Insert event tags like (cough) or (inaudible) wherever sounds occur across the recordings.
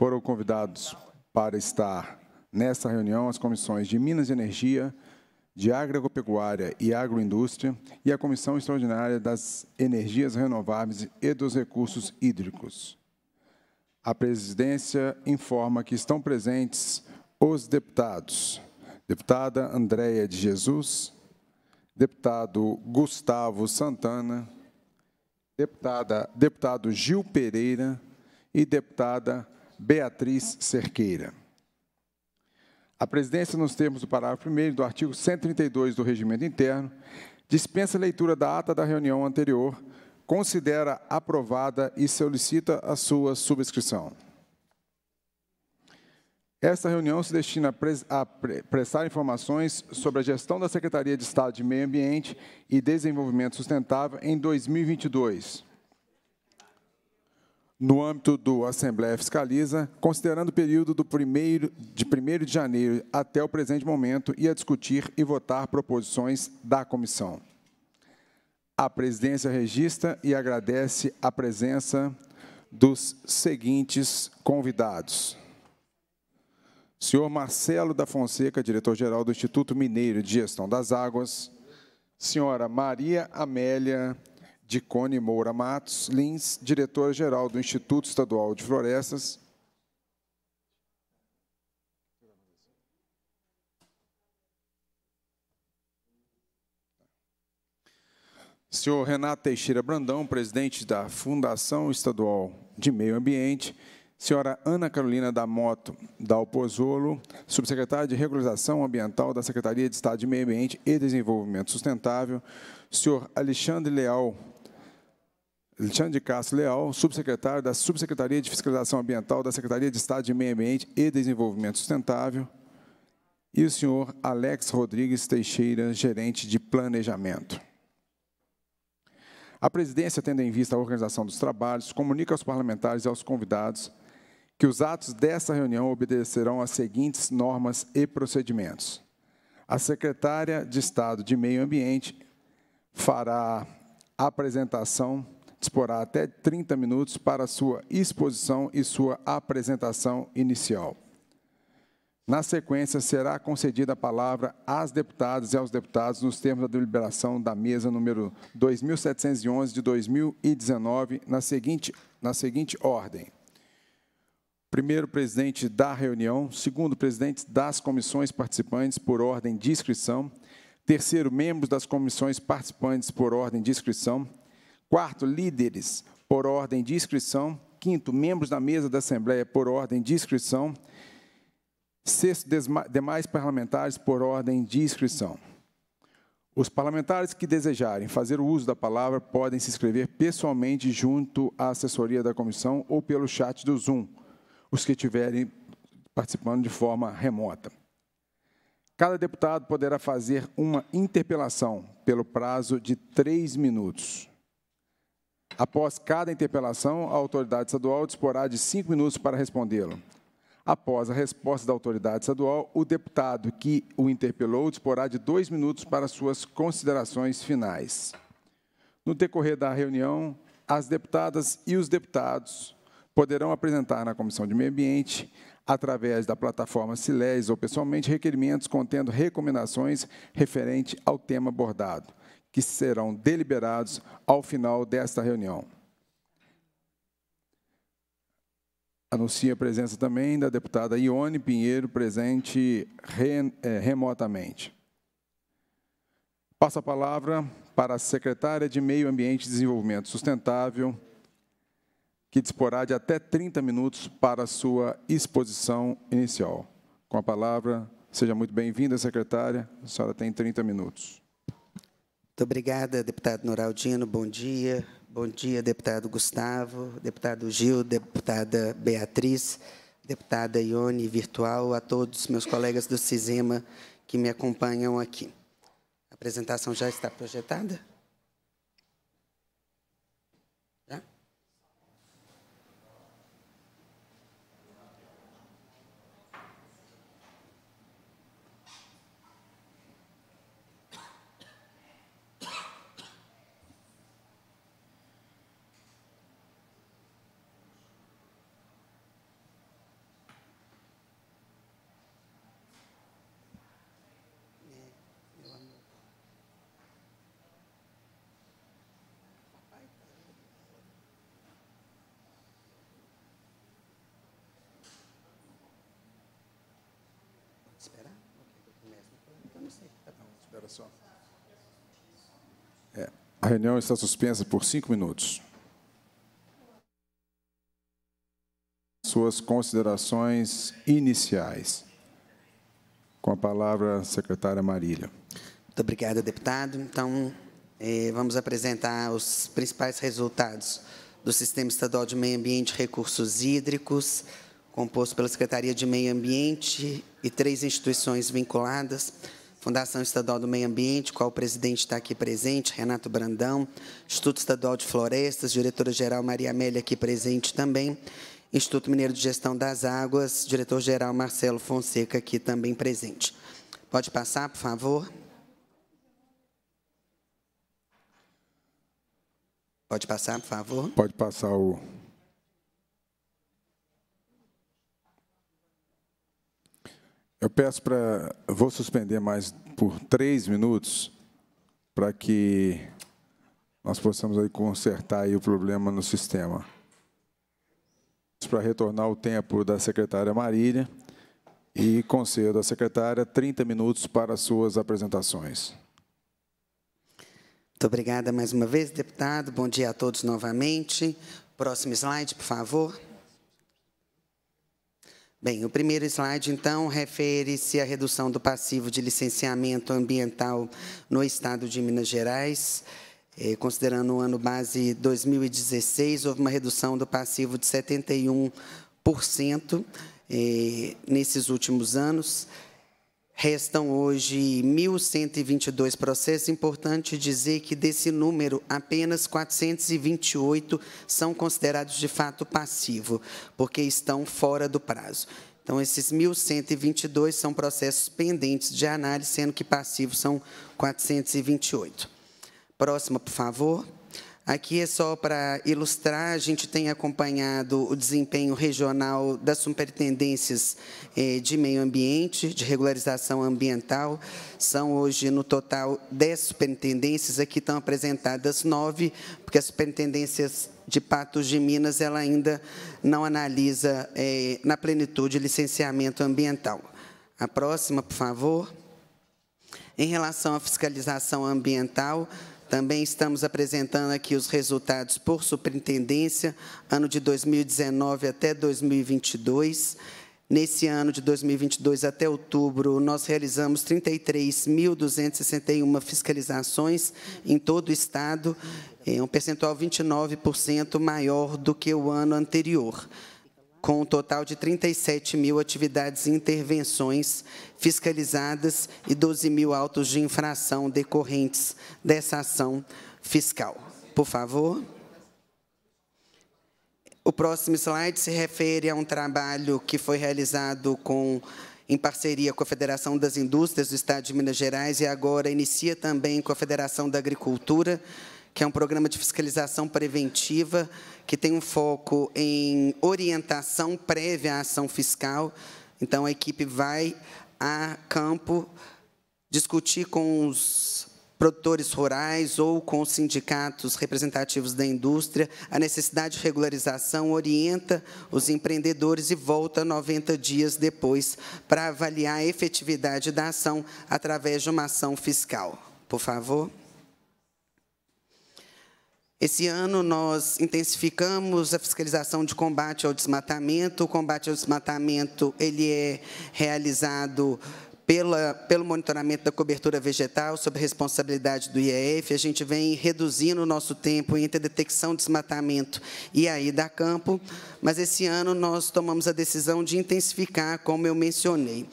Foram convidados para estar nesta reunião as comissões de Minas e Energia, de Agropecuária e Agroindústria e a Comissão Extraordinária das Energias Renováveis e dos Recursos Hídricos. A presidência informa que estão presentes os deputados. Deputada Andréia de Jesus, deputado Gustavo Santana, deputada, deputado Gil Pereira e deputada Beatriz Cerqueira. A presidência, nos termos do parágrafo 1 do artigo 132 do Regimento Interno, dispensa leitura da ata da reunião anterior, considera aprovada e solicita a sua subscrição. Esta reunião se destina a, prestar informações sobre a gestão da Secretaria de Estado de Meio Ambiente e Desenvolvimento Sustentável em 2022 no âmbito do Assembleia Fiscaliza, considerando o período do primeiro, de 1 de janeiro até o presente momento e a discutir e votar proposições da comissão. A presidência registra e agradece a presença dos seguintes convidados. Senhor Marcelo da Fonseca, diretor-geral do Instituto Mineiro de Gestão das Águas. Senhora Maria Amélia de Cone Moura Matos Lins, diretora-geral do Instituto Estadual de Florestas. Senhor Renato Teixeira Brandão, presidente da Fundação Estadual de Meio Ambiente. Senhora Ana Carolina da Moto da Alpozolo, subsecretária de Regularização Ambiental da Secretaria de Estado de Meio Ambiente e Desenvolvimento Sustentável. Senhor Alexandre Leal Alexandre de Castro Leal, subsecretário da Subsecretaria de Fiscalização Ambiental da Secretaria de Estado de Meio Ambiente e Desenvolvimento Sustentável, e o senhor Alex Rodrigues Teixeira, gerente de Planejamento. A presidência, tendo em vista a organização dos trabalhos, comunica aos parlamentares e aos convidados que os atos dessa reunião obedecerão às seguintes normas e procedimentos. A secretária de Estado de Meio Ambiente fará a apresentação disporá até 30 minutos para sua exposição e sua apresentação inicial. Na sequência, será concedida a palavra às deputadas e aos deputados nos termos da deliberação da mesa número 2711 de 2019, na seguinte, na seguinte ordem. Primeiro, presidente da reunião. Segundo, presidente das comissões participantes por ordem de inscrição. Terceiro, membros das comissões participantes por ordem de inscrição. Quarto, líderes por ordem de inscrição. Quinto, membros da mesa da Assembleia por ordem de inscrição. Sexto, demais parlamentares por ordem de inscrição. Os parlamentares que desejarem fazer o uso da palavra podem se inscrever pessoalmente junto à assessoria da comissão ou pelo chat do Zoom, os que estiverem participando de forma remota. Cada deputado poderá fazer uma interpelação pelo prazo de três minutos. Após cada interpelação, a autoridade estadual disporá de cinco minutos para respondê-lo. Após a resposta da autoridade estadual, o deputado que o interpelou disporá de dois minutos para suas considerações finais. No decorrer da reunião, as deputadas e os deputados poderão apresentar na Comissão de Meio Ambiente, através da plataforma Siles ou pessoalmente, requerimentos contendo recomendações referente ao tema abordado que serão deliberados ao final desta reunião. Anuncio a presença também da deputada Ione Pinheiro, presente eh, remotamente. Passo a palavra para a secretária de Meio Ambiente e Desenvolvimento Sustentável, que disporá de até 30 minutos para a sua exposição inicial. Com a palavra, seja muito bem-vinda, secretária. A senhora tem 30 minutos. Muito obrigada, deputado Noraldino. Bom dia. Bom dia, deputado Gustavo, deputado Gil, deputada Beatriz, deputada Ione Virtual, a todos meus colegas do CISEMA que me acompanham aqui. A apresentação já está projetada? reunião está suspensa por cinco minutos. Suas considerações iniciais. Com a palavra, a secretária Marília. Muito obrigada, deputado. Então, eh, vamos apresentar os principais resultados do Sistema Estadual de Meio Ambiente e Recursos Hídricos, composto pela Secretaria de Meio Ambiente e três instituições vinculadas Fundação Estadual do Meio Ambiente, qual o presidente está aqui presente, Renato Brandão, Instituto Estadual de Florestas, diretora-geral Maria Amélia aqui presente também, Instituto Mineiro de Gestão das Águas, diretor-geral Marcelo Fonseca aqui também presente. Pode passar, por favor. Pode passar, por favor. Pode passar o Eu peço para. Vou suspender mais por três minutos para que nós possamos aí consertar aí o problema no sistema. Para retornar o tempo da secretária Marília e concedo à secretária 30 minutos para suas apresentações. Muito obrigada mais uma vez, deputado. Bom dia a todos novamente. Próximo slide, por favor. Bem, o primeiro slide, então, refere-se à redução do passivo de licenciamento ambiental no Estado de Minas Gerais. É, considerando o ano base 2016, houve uma redução do passivo de 71% é, nesses últimos anos. Restam hoje 1.122 processos. Importante dizer que desse número, apenas 428 são considerados de fato passivo, porque estão fora do prazo. Então, esses 1.122 são processos pendentes de análise, sendo que passivos são 428. Próxima, por favor. Aqui é só para ilustrar, a gente tem acompanhado o desempenho regional das superintendências eh, de meio ambiente, de regularização ambiental. São hoje, no total, dez superintendências, aqui estão apresentadas nove, porque as superintendências de Patos de Minas ela ainda não analisa eh, na plenitude licenciamento ambiental. A próxima, por favor. Em relação à fiscalização ambiental, também estamos apresentando aqui os resultados por superintendência, ano de 2019 até 2022. Nesse ano de 2022 até outubro, nós realizamos 33.261 fiscalizações em todo o Estado, é um percentual 29% maior do que o ano anterior com um total de 37 mil atividades e intervenções fiscalizadas e 12 mil autos de infração decorrentes dessa ação fiscal. Por favor. O próximo slide se refere a um trabalho que foi realizado com em parceria com a Federação das Indústrias do Estado de Minas Gerais e agora inicia também com a Federação da Agricultura, que é um programa de fiscalização preventiva que tem um foco em orientação prévia à ação fiscal. Então, a equipe vai a campo discutir com os produtores rurais ou com os sindicatos representativos da indústria a necessidade de regularização, orienta os empreendedores e volta 90 dias depois para avaliar a efetividade da ação através de uma ação fiscal. Por favor. Esse ano, nós intensificamos a fiscalização de combate ao desmatamento. O combate ao desmatamento ele é realizado pela, pelo monitoramento da cobertura vegetal sob responsabilidade do IEF, a gente vem reduzindo o nosso tempo entre detecção, desmatamento e a ida a campo, mas esse ano nós tomamos a decisão de intensificar, como eu mencionei.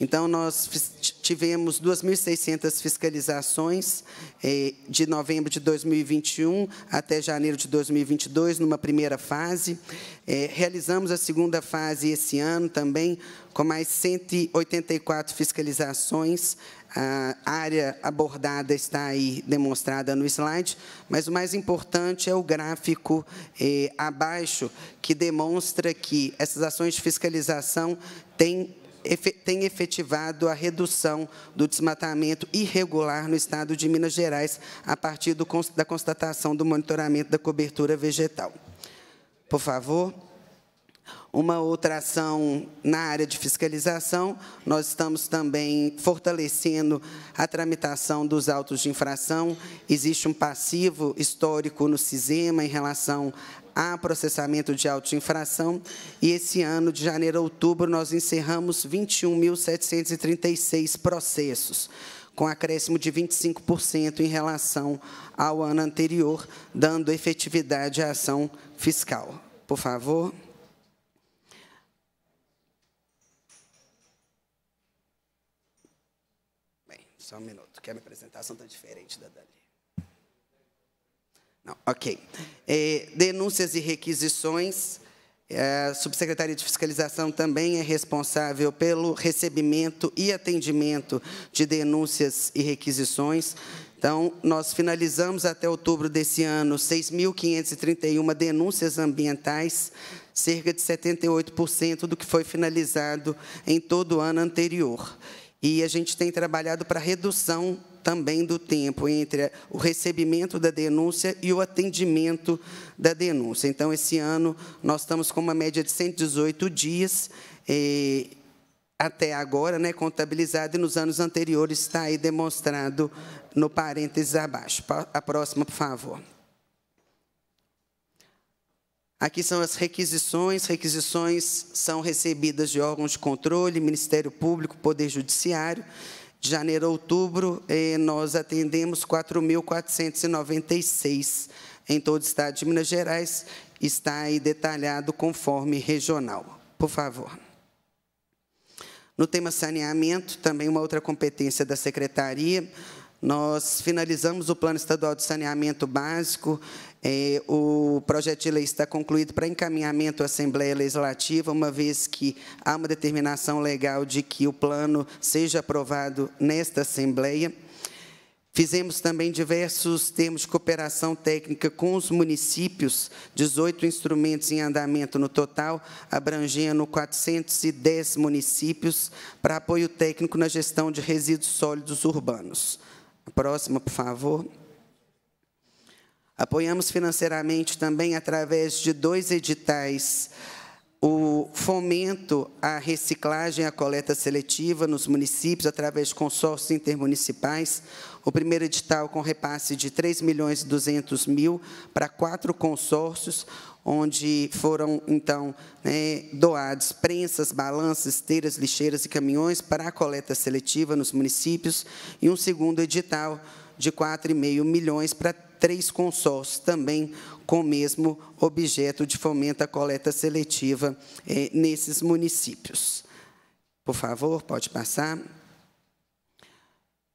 Então, nós tivemos 2.600 fiscalizações eh, de novembro de 2021 até janeiro de 2022, numa primeira fase. Eh, realizamos a segunda fase esse ano também, com mais 184 fiscalizações. A área abordada está aí demonstrada no slide, mas o mais importante é o gráfico eh, abaixo, que demonstra que essas ações de fiscalização têm tem efetivado a redução do desmatamento irregular no estado de Minas Gerais a partir do, da constatação do monitoramento da cobertura vegetal. Por favor. Uma outra ação na área de fiscalização, nós estamos também fortalecendo a tramitação dos autos de infração. Existe um passivo histórico no CISEMA em relação há processamento de autoinfração e esse ano, de janeiro a outubro, nós encerramos 21.736 processos, com acréscimo de 25% em relação ao ano anterior, dando efetividade à ação fiscal. Por favor. Bem, só um minuto, que a minha apresentação está diferente da Dani. Não, ok. É, denúncias e requisições. É, a Subsecretaria de Fiscalização também é responsável pelo recebimento e atendimento de denúncias e requisições. Então, nós finalizamos até outubro desse ano 6.531 denúncias ambientais, cerca de 78% do que foi finalizado em todo o ano anterior. E a gente tem trabalhado para redução também do tempo entre o recebimento da denúncia e o atendimento da denúncia. Então, esse ano, nós estamos com uma média de 118 dias. até agora, né, contabilizado, e nos anos anteriores está aí demonstrado no parênteses abaixo. A próxima, por favor. Aqui são as requisições. Requisições são recebidas de órgãos de controle, Ministério Público, Poder Judiciário de janeiro a outubro, nós atendemos 4.496 em todo o estado de Minas Gerais. Está aí detalhado conforme regional. Por favor. No tema saneamento, também uma outra competência da secretaria, nós finalizamos o Plano Estadual de Saneamento Básico é, o projeto de lei está concluído para encaminhamento à Assembleia Legislativa, uma vez que há uma determinação legal de que o plano seja aprovado nesta Assembleia. Fizemos também diversos termos de cooperação técnica com os municípios, 18 instrumentos em andamento no total, abrangendo 410 municípios, para apoio técnico na gestão de resíduos sólidos urbanos. Próxima, por favor. Apoiamos financeiramente também através de dois editais o fomento à reciclagem, à coleta seletiva nos municípios através de consórcios intermunicipais. O primeiro edital com repasse de 3 milhões e 200 mil para quatro consórcios, onde foram, então, né, doados prensas, balanças, esteiras, lixeiras e caminhões para a coleta seletiva nos municípios, e um segundo edital de 4,5 milhões para três consórcios também com o mesmo objeto de fomento à coleta seletiva é, nesses municípios. Por favor, pode passar.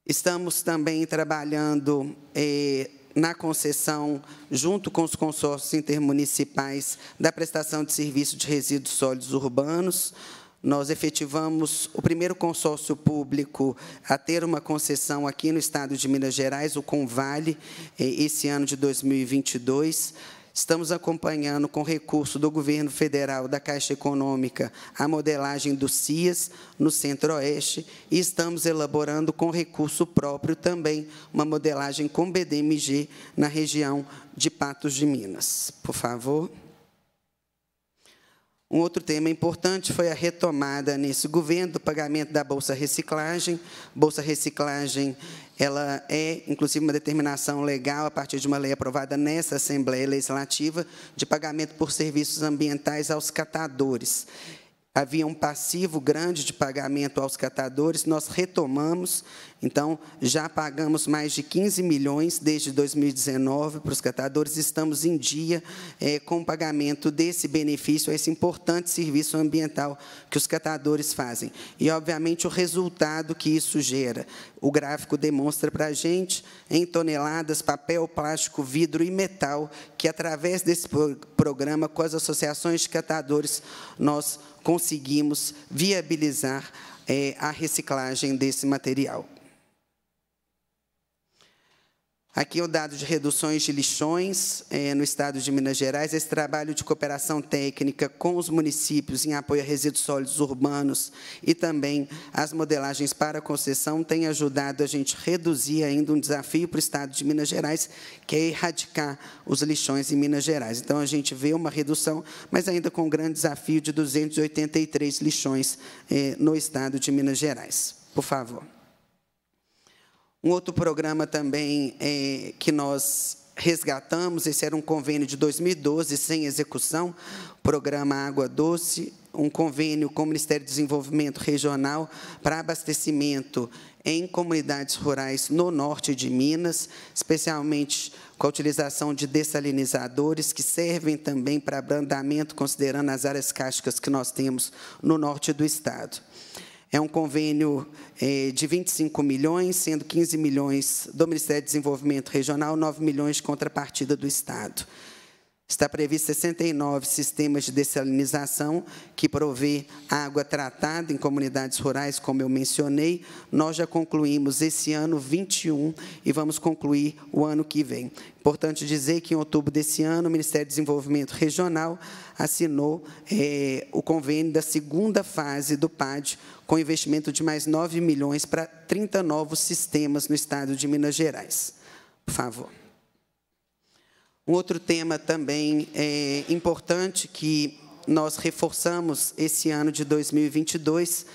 Estamos também trabalhando é, na concessão, junto com os consórcios intermunicipais, da prestação de serviço de resíduos sólidos urbanos, nós efetivamos o primeiro consórcio público a ter uma concessão aqui no estado de Minas Gerais, o Convale, eh, esse ano de 2022. Estamos acompanhando com recurso do governo federal, da Caixa Econômica, a modelagem do CIAS no Centro-Oeste e estamos elaborando com recurso próprio também uma modelagem com BDMG na região de Patos de Minas. Por favor. Um outro tema importante foi a retomada nesse governo do pagamento da Bolsa Reciclagem. Bolsa Reciclagem ela é, inclusive, uma determinação legal a partir de uma lei aprovada nessa Assembleia Legislativa de pagamento por serviços ambientais aos catadores havia um passivo grande de pagamento aos catadores, nós retomamos, então já pagamos mais de 15 milhões desde 2019 para os catadores, estamos em dia é, com o pagamento desse benefício, esse importante serviço ambiental que os catadores fazem. E, obviamente, o resultado que isso gera. O gráfico demonstra para a gente, em toneladas, papel, plástico, vidro e metal, que através desse programa, com as associações de catadores, nós conseguimos viabilizar é, a reciclagem desse material. Aqui é o dado de reduções de lixões é, no estado de Minas Gerais. Esse trabalho de cooperação técnica com os municípios em apoio a resíduos sólidos urbanos e também as modelagens para concessão tem ajudado a gente reduzir ainda um desafio para o estado de Minas Gerais, que é erradicar os lixões em Minas Gerais. Então, a gente vê uma redução, mas ainda com um grande desafio de 283 lixões é, no estado de Minas Gerais. Por favor. Um outro programa também é, que nós resgatamos, esse era um convênio de 2012 sem execução, programa Água Doce, um convênio com o Ministério do Desenvolvimento Regional para abastecimento em comunidades rurais no norte de Minas, especialmente com a utilização de dessalinizadores que servem também para abrandamento, considerando as áreas cársticas que nós temos no norte do estado. É um convênio eh, de 25 milhões, sendo 15 milhões do Ministério do Desenvolvimento Regional, 9 milhões de contrapartida do Estado. Está previsto 69 sistemas de dessalinização que provê água tratada em comunidades rurais, como eu mencionei. Nós já concluímos esse ano 21 e vamos concluir o ano que vem. Importante dizer que em outubro desse ano, o Ministério do Desenvolvimento Regional assinou é, o convênio da segunda fase do PAD, com investimento de mais 9 milhões para 30 novos sistemas no estado de Minas Gerais. Por favor. Um outro tema também é, importante que nós reforçamos esse ano de 2022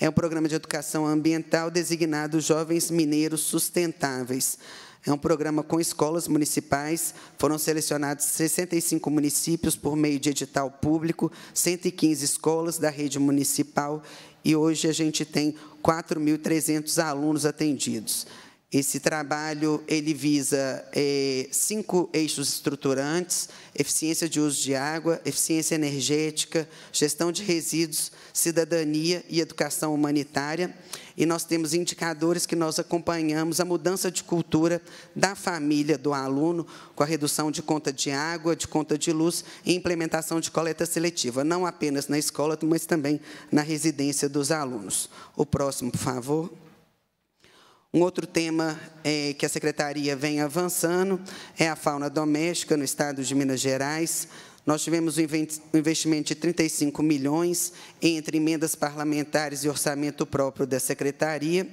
é o programa de educação ambiental designado Jovens Mineiros Sustentáveis. É um programa com escolas municipais, foram selecionados 65 municípios por meio de edital público, 115 escolas da rede municipal, e hoje a gente tem 4.300 alunos atendidos. Esse trabalho ele visa eh, cinco eixos estruturantes: eficiência de uso de água, eficiência energética, gestão de resíduos, cidadania e educação humanitária. E nós temos indicadores que nós acompanhamos a mudança de cultura da família do aluno, com a redução de conta de água, de conta de luz e implementação de coleta seletiva, não apenas na escola, mas também na residência dos alunos. O próximo, por favor. Um outro tema é, que a secretaria vem avançando é a fauna doméstica no estado de Minas Gerais. Nós tivemos um investimento de 35 milhões entre emendas parlamentares e orçamento próprio da secretaria.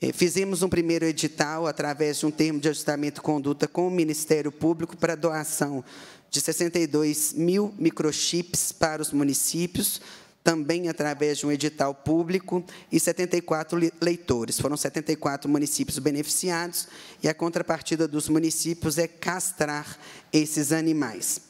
É, fizemos um primeiro edital através de um termo de ajustamento de conduta com o Ministério Público para doação de 62 mil microchips para os municípios, também através de um edital público, e 74 leitores. Foram 74 municípios beneficiados, e a contrapartida dos municípios é castrar esses animais.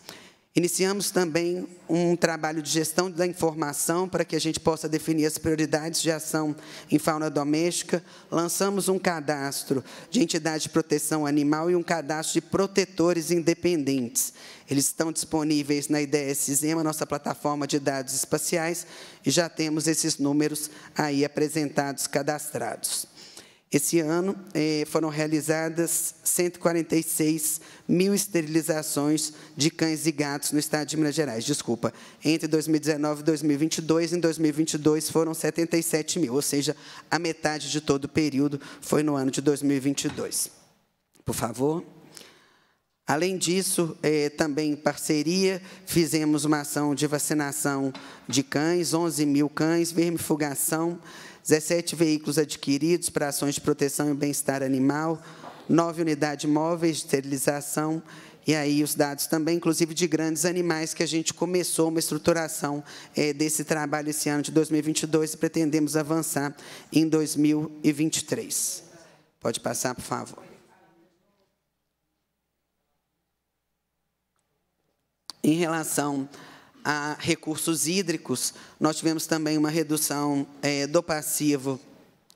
Iniciamos também um trabalho de gestão da informação para que a gente possa definir as prioridades de ação em fauna doméstica. Lançamos um cadastro de entidade de proteção animal e um cadastro de protetores independentes. Eles estão disponíveis na IDS sisema nossa plataforma de dados espaciais, e já temos esses números aí apresentados, cadastrados. Esse ano eh, foram realizadas 146 mil esterilizações de cães e gatos no estado de Minas Gerais. Desculpa, entre 2019 e 2022, em 2022 foram 77 mil, ou seja, a metade de todo o período foi no ano de 2022. Por favor. Além disso, eh, também em parceria, fizemos uma ação de vacinação de cães, 11 mil cães, vermifugação, 17 veículos adquiridos para ações de proteção e bem-estar animal, 9 unidades móveis de esterilização, e aí os dados também, inclusive de grandes animais, que a gente começou uma estruturação é, desse trabalho esse ano de 2022 e pretendemos avançar em 2023. Pode passar, por favor. Em relação a recursos hídricos, nós tivemos também uma redução é, do passivo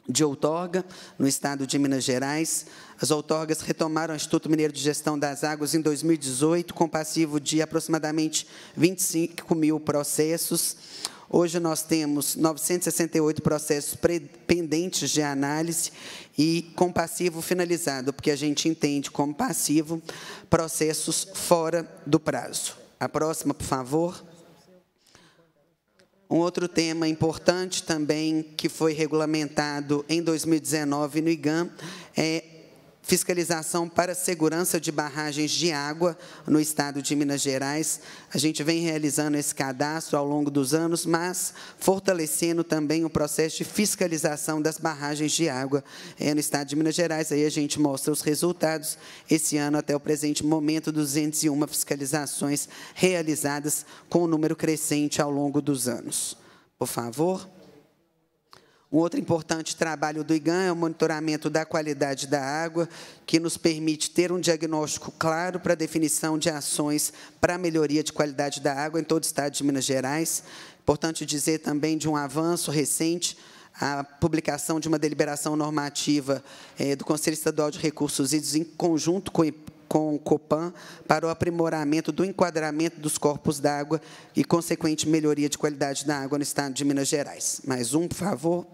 de outorga no estado de Minas Gerais. As outorgas retomaram o Instituto Mineiro de Gestão das Águas em 2018, com passivo de aproximadamente 25 mil processos. Hoje nós temos 968 processos pendentes de análise e com passivo finalizado, porque a gente entende como passivo processos fora do prazo. A próxima, por favor. Um outro tema importante também que foi regulamentado em 2019 no IGAM é fiscalização para segurança de barragens de água no estado de Minas Gerais. A gente vem realizando esse cadastro ao longo dos anos, mas fortalecendo também o processo de fiscalização das barragens de água eh, no estado de Minas Gerais. Aí a gente mostra os resultados. Esse ano, até o presente momento, 201 fiscalizações realizadas com um número crescente ao longo dos anos. Por favor. Um outro importante trabalho do IGAN é o monitoramento da qualidade da água, que nos permite ter um diagnóstico claro para a definição de ações para a melhoria de qualidade da água em todo o estado de Minas Gerais. Importante dizer também de um avanço recente, a publicação de uma deliberação normativa é, do Conselho Estadual de Recursos Hídricos em conjunto com com o Copan para o aprimoramento do enquadramento dos corpos d'água e consequente melhoria de qualidade da água no estado de Minas Gerais. Mais um, por favor.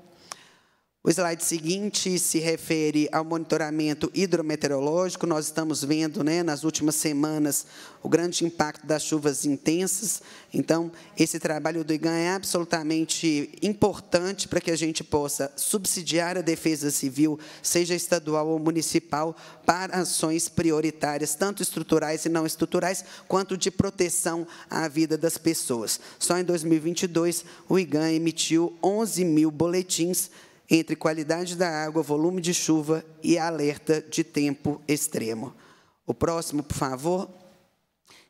O slide seguinte se refere ao monitoramento hidrometeorológico. Nós estamos vendo, né, nas últimas semanas, o grande impacto das chuvas intensas. Então, esse trabalho do IGAN é absolutamente importante para que a gente possa subsidiar a defesa civil, seja estadual ou municipal, para ações prioritárias, tanto estruturais e não estruturais, quanto de proteção à vida das pessoas. Só em 2022, o IGAN emitiu 11 mil boletins entre qualidade da água, volume de chuva e alerta de tempo extremo. O próximo, por favor.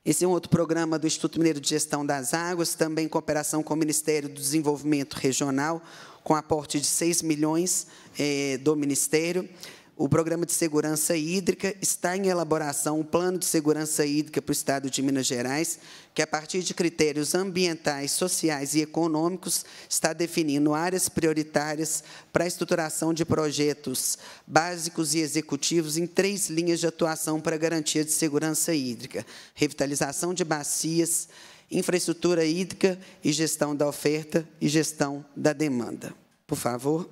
Esse é um outro programa do Instituto Mineiro de Gestão das Águas, também em cooperação com o Ministério do Desenvolvimento Regional, com aporte de 6 milhões eh, do Ministério. O programa de segurança hídrica está em elaboração, um plano de segurança hídrica para o Estado de Minas Gerais, que, a partir de critérios ambientais, sociais e econômicos, está definindo áreas prioritárias para a estruturação de projetos básicos e executivos em três linhas de atuação para garantia de segurança hídrica. Revitalização de bacias, infraestrutura hídrica e gestão da oferta e gestão da demanda. Por favor.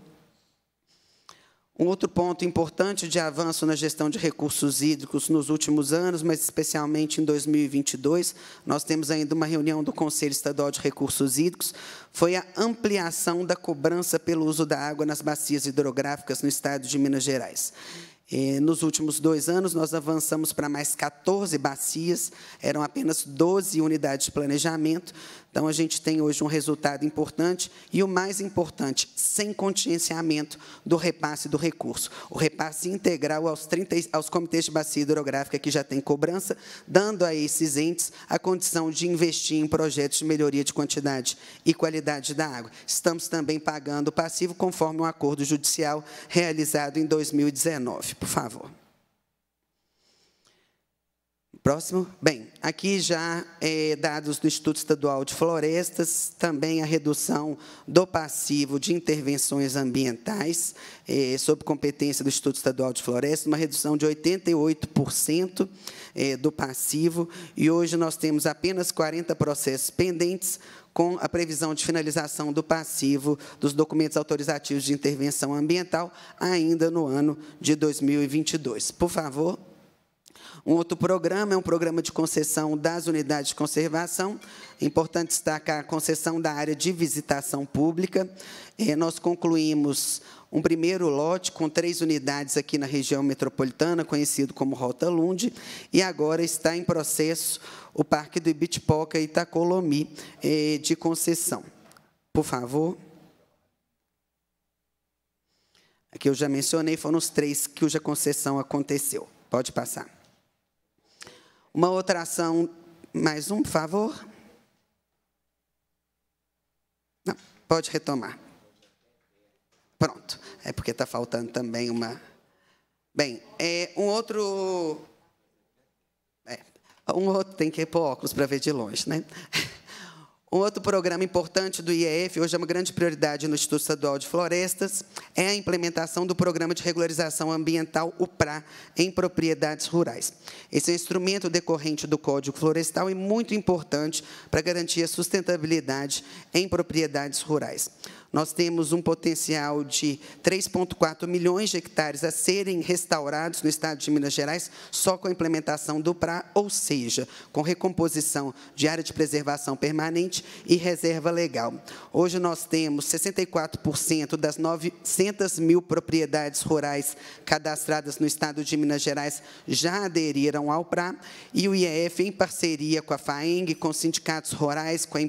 Um outro ponto importante de avanço na gestão de recursos hídricos nos últimos anos, mas especialmente em 2022, nós temos ainda uma reunião do Conselho Estadual de Recursos Hídricos, foi a ampliação da cobrança pelo uso da água nas bacias hidrográficas no estado de Minas Gerais. Nos últimos dois anos, nós avançamos para mais 14 bacias, eram apenas 12 unidades de planejamento, então, a gente tem hoje um resultado importante e o mais importante, sem contingenciamento do repasse do recurso. O repasse integral aos, 30, aos comitês de bacia hidrográfica que já tem cobrança, dando a esses entes a condição de investir em projetos de melhoria de quantidade e qualidade da água. Estamos também pagando o passivo conforme um acordo judicial realizado em 2019. Por favor. Próximo. Bem, aqui já é, dados do Instituto Estadual de Florestas, também a redução do passivo de intervenções ambientais, é, sob competência do Instituto Estadual de Florestas, uma redução de 88% é, do passivo, e hoje nós temos apenas 40 processos pendentes, com a previsão de finalização do passivo dos documentos autorizativos de intervenção ambiental ainda no ano de 2022. Por favor, um outro programa é um programa de concessão das unidades de conservação. É importante destacar a concessão da área de visitação pública. É, nós concluímos um primeiro lote com três unidades aqui na região metropolitana, conhecido como Rota Lunde, e agora está em processo o Parque do Ibitipoca e Itacolomi é, de concessão. Por favor. Aqui eu já mencionei, foram os três que cuja concessão aconteceu. Pode passar. Uma outra ação, mais um, por favor. Não, pode retomar. Pronto, é porque está faltando também uma. Bem, é, um outro. É, um outro tem que óculos para ver de longe, né? (laughs) Um outro programa importante do IEF, hoje é uma grande prioridade no Instituto Estadual de Florestas, é a implementação do Programa de Regularização Ambiental, o PRA, em propriedades rurais. Esse é um instrumento decorrente do Código Florestal e muito importante para garantir a sustentabilidade em propriedades rurais. Nós temos um potencial de 3,4 milhões de hectares a serem restaurados no estado de Minas Gerais só com a implementação do PRA, ou seja, com recomposição de área de preservação permanente e reserva legal. Hoje nós temos 64% das 900 mil propriedades rurais cadastradas no estado de Minas Gerais já aderiram ao PRA e o IEF, em parceria com a FAENG, com sindicatos rurais, com a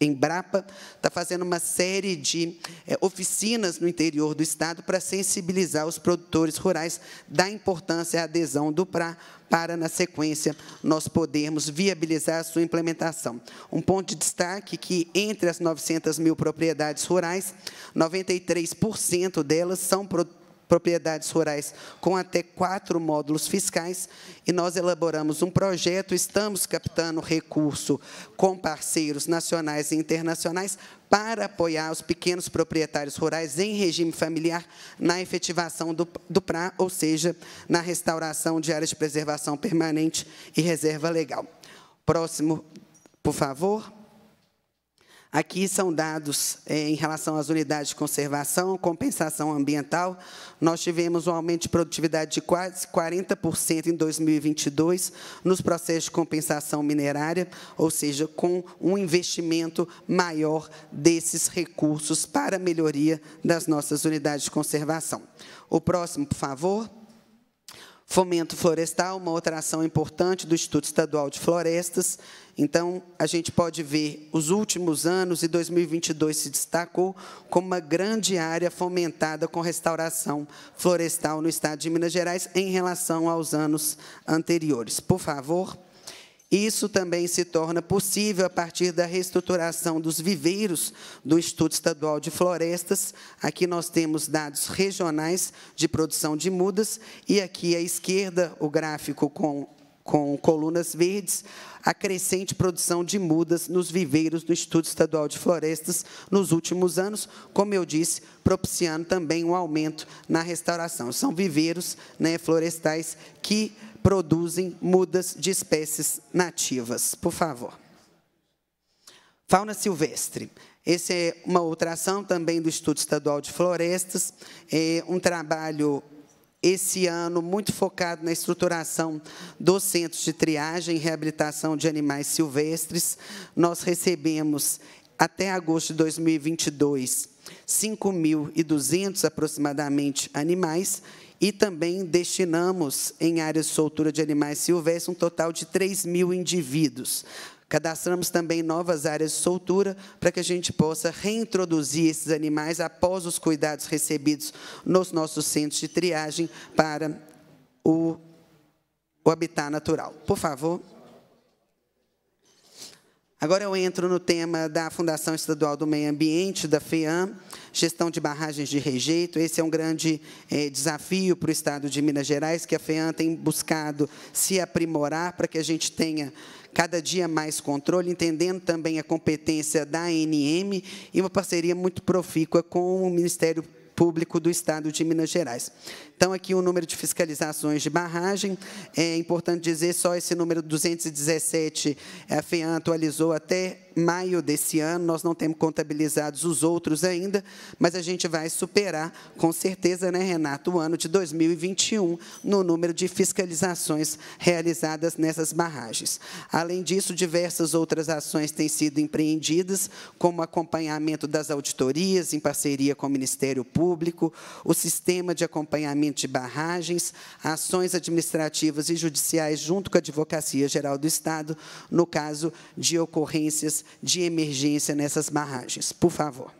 Embrapa está fazendo uma série de é, oficinas no interior do Estado para sensibilizar os produtores rurais da importância e adesão do PRA para, na sequência, nós podermos viabilizar a sua implementação. Um ponto de destaque que, entre as 900 mil propriedades rurais, 93% delas são produtores propriedades rurais com até quatro módulos fiscais e nós elaboramos um projeto, estamos captando recurso com parceiros nacionais e internacionais para apoiar os pequenos proprietários rurais em regime familiar na efetivação do, do PRA, ou seja, na restauração de áreas de preservação permanente e reserva legal. Próximo, por favor. Aqui são dados é, em relação às unidades de conservação, compensação ambiental. Nós tivemos um aumento de produtividade de quase 40% em 2022 nos processos de compensação minerária, ou seja, com um investimento maior desses recursos para a melhoria das nossas unidades de conservação. O próximo, por favor. Fomento florestal, uma outra ação importante do Instituto Estadual de Florestas. Então, a gente pode ver os últimos anos, e 2022 se destacou como uma grande área fomentada com restauração florestal no estado de Minas Gerais em relação aos anos anteriores. Por favor. Isso também se torna possível a partir da reestruturação dos viveiros do Instituto Estadual de Florestas. Aqui nós temos dados regionais de produção de mudas e aqui à esquerda o gráfico com com colunas verdes, a crescente produção de mudas nos viveiros do Instituto Estadual de Florestas nos últimos anos, como eu disse, propiciando também um aumento na restauração. São viveiros né, florestais que produzem mudas de espécies nativas. Por favor. Fauna silvestre. Essa é uma outra ação também do Instituto Estadual de Florestas, é um trabalho esse ano muito focado na estruturação dos centros de triagem e reabilitação de animais silvestres. Nós recebemos, até agosto de 2022, 5.200 aproximadamente animais, e também destinamos em áreas de soltura de animais silvestres um total de 3 mil indivíduos. Cadastramos também novas áreas de soltura para que a gente possa reintroduzir esses animais após os cuidados recebidos nos nossos centros de triagem para o, o habitat natural. Por favor. Agora eu entro no tema da Fundação Estadual do Meio Ambiente, da FEAM, gestão de barragens de rejeito. Esse é um grande eh, desafio para o Estado de Minas Gerais, que a FEAM tem buscado se aprimorar para que a gente tenha cada dia mais controle, entendendo também a competência da ANM e uma parceria muito profícua com o Ministério Público do Estado de Minas Gerais. Então, aqui o número de fiscalizações de barragem. É importante dizer, só esse número 217, a FEAM atualizou até maio desse ano, nós não temos contabilizados os outros ainda, mas a gente vai superar, com certeza, né, Renato, o ano de 2021 no número de fiscalizações realizadas nessas barragens. Além disso, diversas outras ações têm sido empreendidas, como acompanhamento das auditorias, em parceria com o Ministério Público, o sistema de acompanhamento frente, barragens, ações administrativas e judiciais, junto com a Advocacia Geral do Estado, no caso de ocorrências de emergência nessas barragens. Por favor.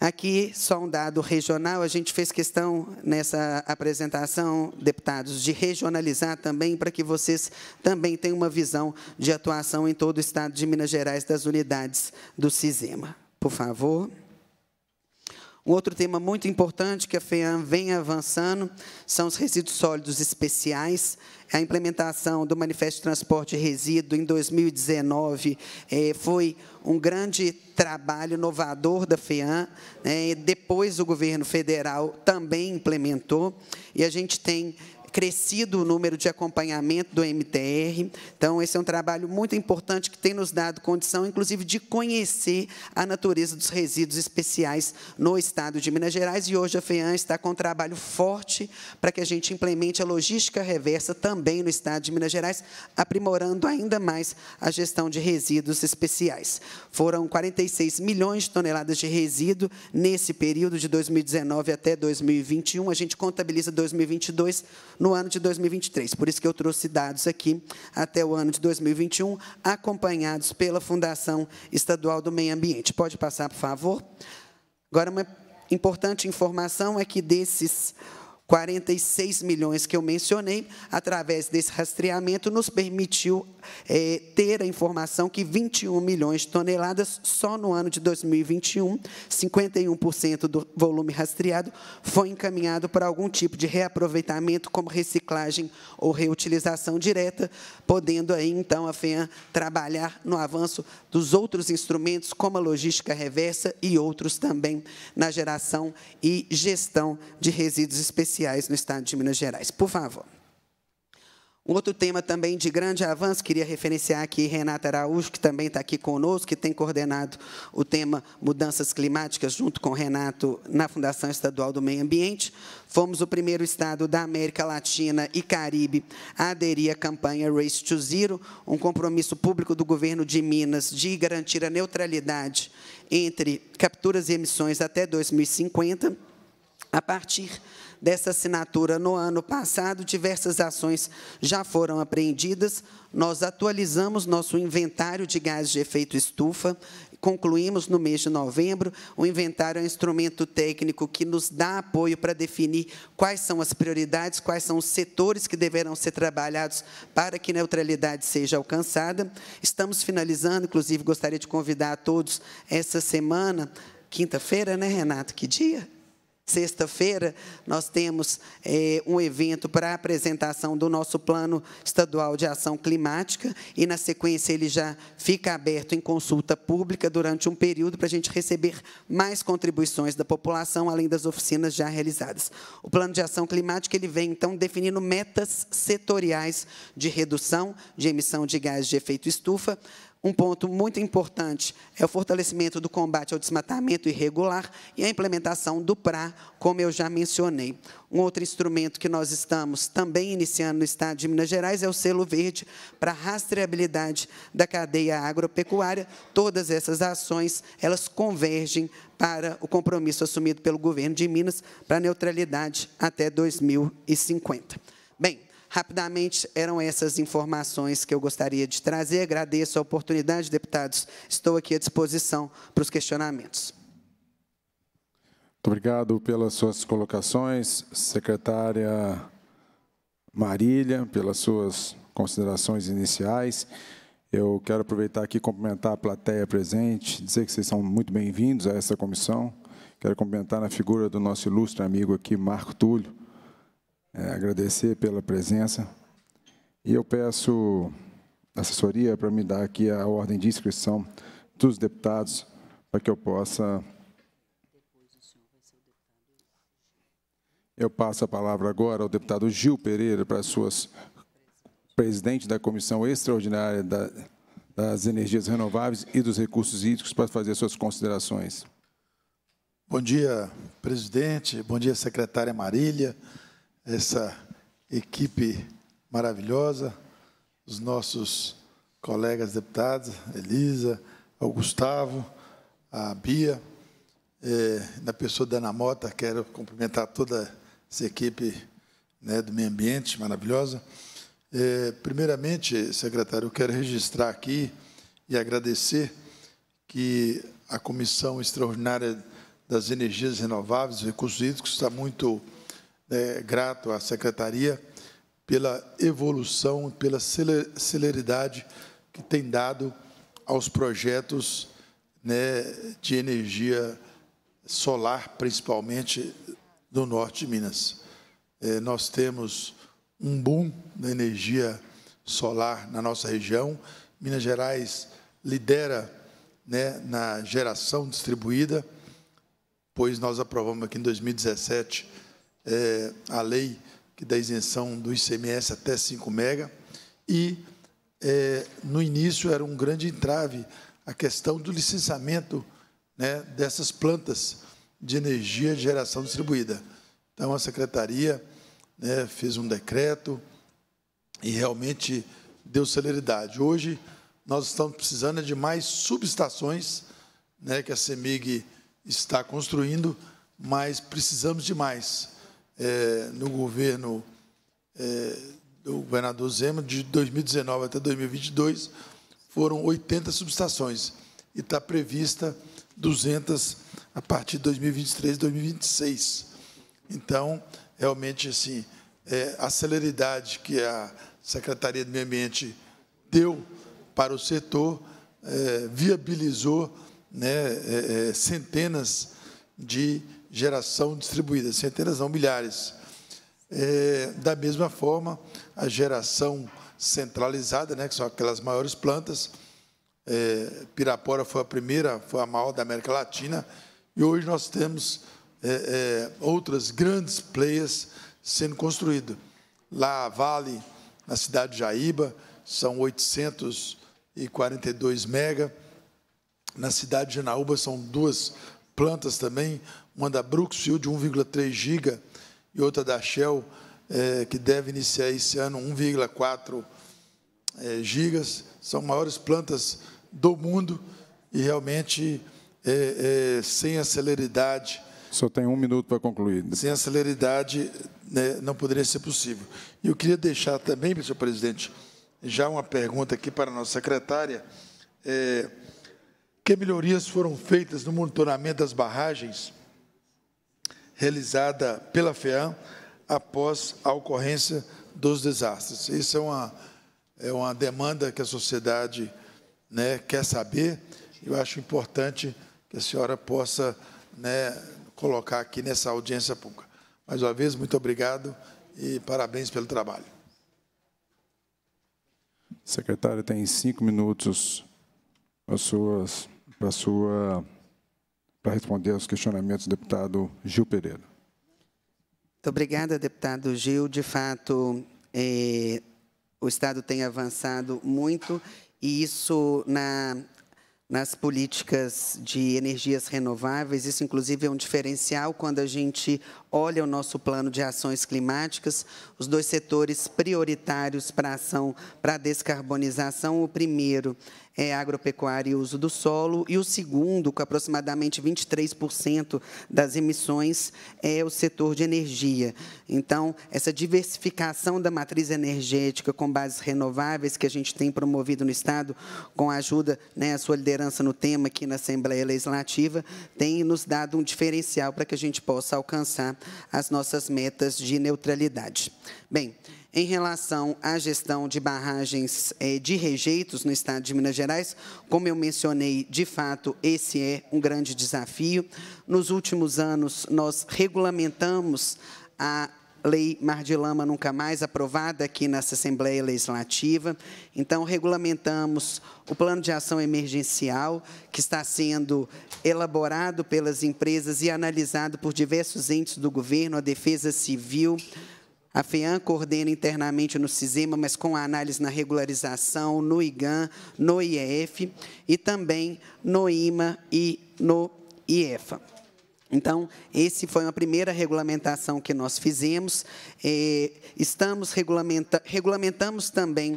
Aqui, só um dado regional, a gente fez questão nessa apresentação, deputados, de regionalizar também, para que vocês também tenham uma visão de atuação em todo o estado de Minas Gerais das unidades do CISEMA. Por favor. Um outro tema muito importante que a FEAM vem avançando são os resíduos sólidos especiais. A implementação do Manifesto de Transporte de Resíduo em 2019 é, foi um grande trabalho inovador da FEAM. Né, depois, o governo federal também implementou. E a gente tem crescido o número de acompanhamento do MTR. Então, esse é um trabalho muito importante que tem nos dado condição, inclusive, de conhecer a natureza dos resíduos especiais no Estado de Minas Gerais. E hoje a FEAM está com um trabalho forte para que a gente implemente a logística reversa também no Estado de Minas Gerais, aprimorando ainda mais a gestão de resíduos especiais. Foram 46 milhões de toneladas de resíduo nesse período de 2019 até 2021. A gente contabiliza 2022 no ano de 2023. Por isso que eu trouxe dados aqui até o ano de 2021, acompanhados pela Fundação Estadual do Meio Ambiente. Pode passar, por favor. Agora, uma importante informação é que desses 46 milhões que eu mencionei, através desse rastreamento, nos permitiu é, ter a informação que 21 milhões de toneladas só no ano de 2021, 51% do volume rastreado foi encaminhado para algum tipo de reaproveitamento, como reciclagem ou reutilização direta, podendo aí então a FEAM trabalhar no avanço dos outros instrumentos, como a logística reversa e outros também na geração e gestão de resíduos específicos no estado de Minas Gerais. Por favor. Um outro tema também de grande avanço, queria referenciar aqui Renata Araújo, que também está aqui conosco, que tem coordenado o tema Mudanças Climáticas, junto com Renato, na Fundação Estadual do Meio Ambiente. Fomos o primeiro estado da América Latina e Caribe a aderir à campanha Race to Zero, um compromisso público do governo de Minas de garantir a neutralidade entre capturas e emissões até 2050, a partir dessa assinatura no ano passado, diversas ações já foram apreendidas. Nós atualizamos nosso inventário de gases de efeito estufa, concluímos no mês de novembro. O inventário é um instrumento técnico que nos dá apoio para definir quais são as prioridades, quais são os setores que deverão ser trabalhados para que neutralidade seja alcançada. Estamos finalizando, inclusive gostaria de convidar a todos essa semana, quinta-feira, né, Renato? Que dia? Sexta-feira, nós temos é, um evento para a apresentação do nosso Plano Estadual de Ação Climática, e, na sequência, ele já fica aberto em consulta pública durante um período para a gente receber mais contribuições da população, além das oficinas já realizadas. O Plano de Ação Climática ele vem, então, definindo metas setoriais de redução de emissão de gases de efeito estufa, um ponto muito importante é o fortalecimento do combate ao desmatamento irregular e a implementação do PRA, como eu já mencionei. Um outro instrumento que nós estamos também iniciando no Estado de Minas Gerais é o selo verde para rastreabilidade da cadeia agropecuária. Todas essas ações, elas convergem para o compromisso assumido pelo governo de Minas para a neutralidade até 2050. Bem, Rapidamente eram essas informações que eu gostaria de trazer. Agradeço a oportunidade, deputados. Estou aqui à disposição para os questionamentos. Muito obrigado pelas suas colocações, secretária Marília, pelas suas considerações iniciais. Eu quero aproveitar aqui e cumprimentar a plateia presente, dizer que vocês são muito bem-vindos a essa comissão. Quero cumprimentar na figura do nosso ilustre amigo aqui, Marco Túlio, é, agradecer pela presença. E eu peço assessoria para me dar aqui a ordem de inscrição dos deputados, para que eu possa... Eu passo a palavra agora ao deputado Gil Pereira para suas... Presidente da Comissão Extraordinária da, das Energias Renováveis e dos Recursos Hídricos, para fazer suas considerações. Bom dia, presidente. Bom dia, secretária Marília essa equipe maravilhosa, os nossos colegas deputados, Elisa, ao Gustavo, a Bia, é, na pessoa da Ana Mota, quero cumprimentar toda essa equipe né, do meio ambiente maravilhosa. É, primeiramente, secretário, eu quero registrar aqui e agradecer que a Comissão Extraordinária das Energias Renováveis e Recursos Hídricos está muito é, grato à secretaria pela evolução, pela celeridade que tem dado aos projetos né, de energia solar, principalmente do norte de Minas. É, nós temos um boom na energia solar na nossa região. Minas Gerais lidera né, na geração distribuída, pois nós aprovamos aqui em 2017 é, a lei que dá isenção do ICMS até 5 mega, e é, no início era um grande entrave a questão do licenciamento né, dessas plantas de energia de geração distribuída. Então, a secretaria né, fez um decreto e realmente deu celeridade. Hoje, nós estamos precisando de mais subestações né, que a CEMIG está construindo, mas precisamos de mais é, no governo é, do governador Zema, de 2019 até 2022, foram 80 subestações e está prevista 200 a partir de 2023, 2026. Então, realmente, assim, é, a celeridade que a Secretaria do Meio Ambiente deu para o setor é, viabilizou né, é, é centenas de geração distribuída, centenas não, milhares. É, da mesma forma, a geração centralizada, né, que são aquelas maiores plantas, é, Pirapora foi a primeira, foi a maior da América Latina, e hoje nós temos é, é outras grandes players sendo construídas. Lá, Vale, na cidade de Jaíba, são 842 mega. Na cidade de Naúba são duas plantas também, uma da Brookfield de 1,3 giga e outra da Shell, é, que deve iniciar esse ano 1,4 é, gigas. São maiores plantas do mundo e realmente é, é, sem a celeridade. Só tem um minuto para concluir. Sem a celeridade né, não poderia ser possível. E eu queria deixar também, senhor presidente, já uma pergunta aqui para a nossa secretária. É, que melhorias foram feitas no monitoramento das barragens? realizada pela FEAM após a ocorrência dos desastres. Isso é uma, é uma demanda que a sociedade né, quer saber. Eu acho importante que a senhora possa né, colocar aqui nessa audiência pública. Mais uma vez, muito obrigado e parabéns pelo trabalho. Secretário, tem cinco minutos para, suas, para sua para responder aos questionamentos do deputado Gil Pereira. Muito obrigada, deputado Gil. De fato, eh, o Estado tem avançado muito e isso na, nas políticas de energias renováveis, isso inclusive é um diferencial quando a gente olha o nosso plano de ações climáticas, os dois setores prioritários para a ação para a descarbonização. O primeiro é agropecuária e uso do solo, e o segundo, com aproximadamente 23% das emissões, é o setor de energia. Então, essa diversificação da matriz energética com bases renováveis que a gente tem promovido no Estado, com a ajuda, né, a sua liderança no tema aqui na Assembleia Legislativa, tem nos dado um diferencial para que a gente possa alcançar as nossas metas de neutralidade. Bem, em relação à gestão de barragens eh, de rejeitos no estado de Minas Gerais, como eu mencionei, de fato, esse é um grande desafio. Nos últimos anos, nós regulamentamos a lei Mar de Lama Nunca Mais, aprovada aqui nessa Assembleia Legislativa. Então, regulamentamos o plano de ação emergencial, que está sendo elaborado pelas empresas e analisado por diversos entes do governo, a Defesa Civil, a FEAM coordena internamente no CISEMA, mas com a análise na regularização, no IGAN, no IEF e também no IMA e no IEFA. Então, esse foi uma primeira regulamentação que nós fizemos. Eh, estamos regulamenta, regulamentamos também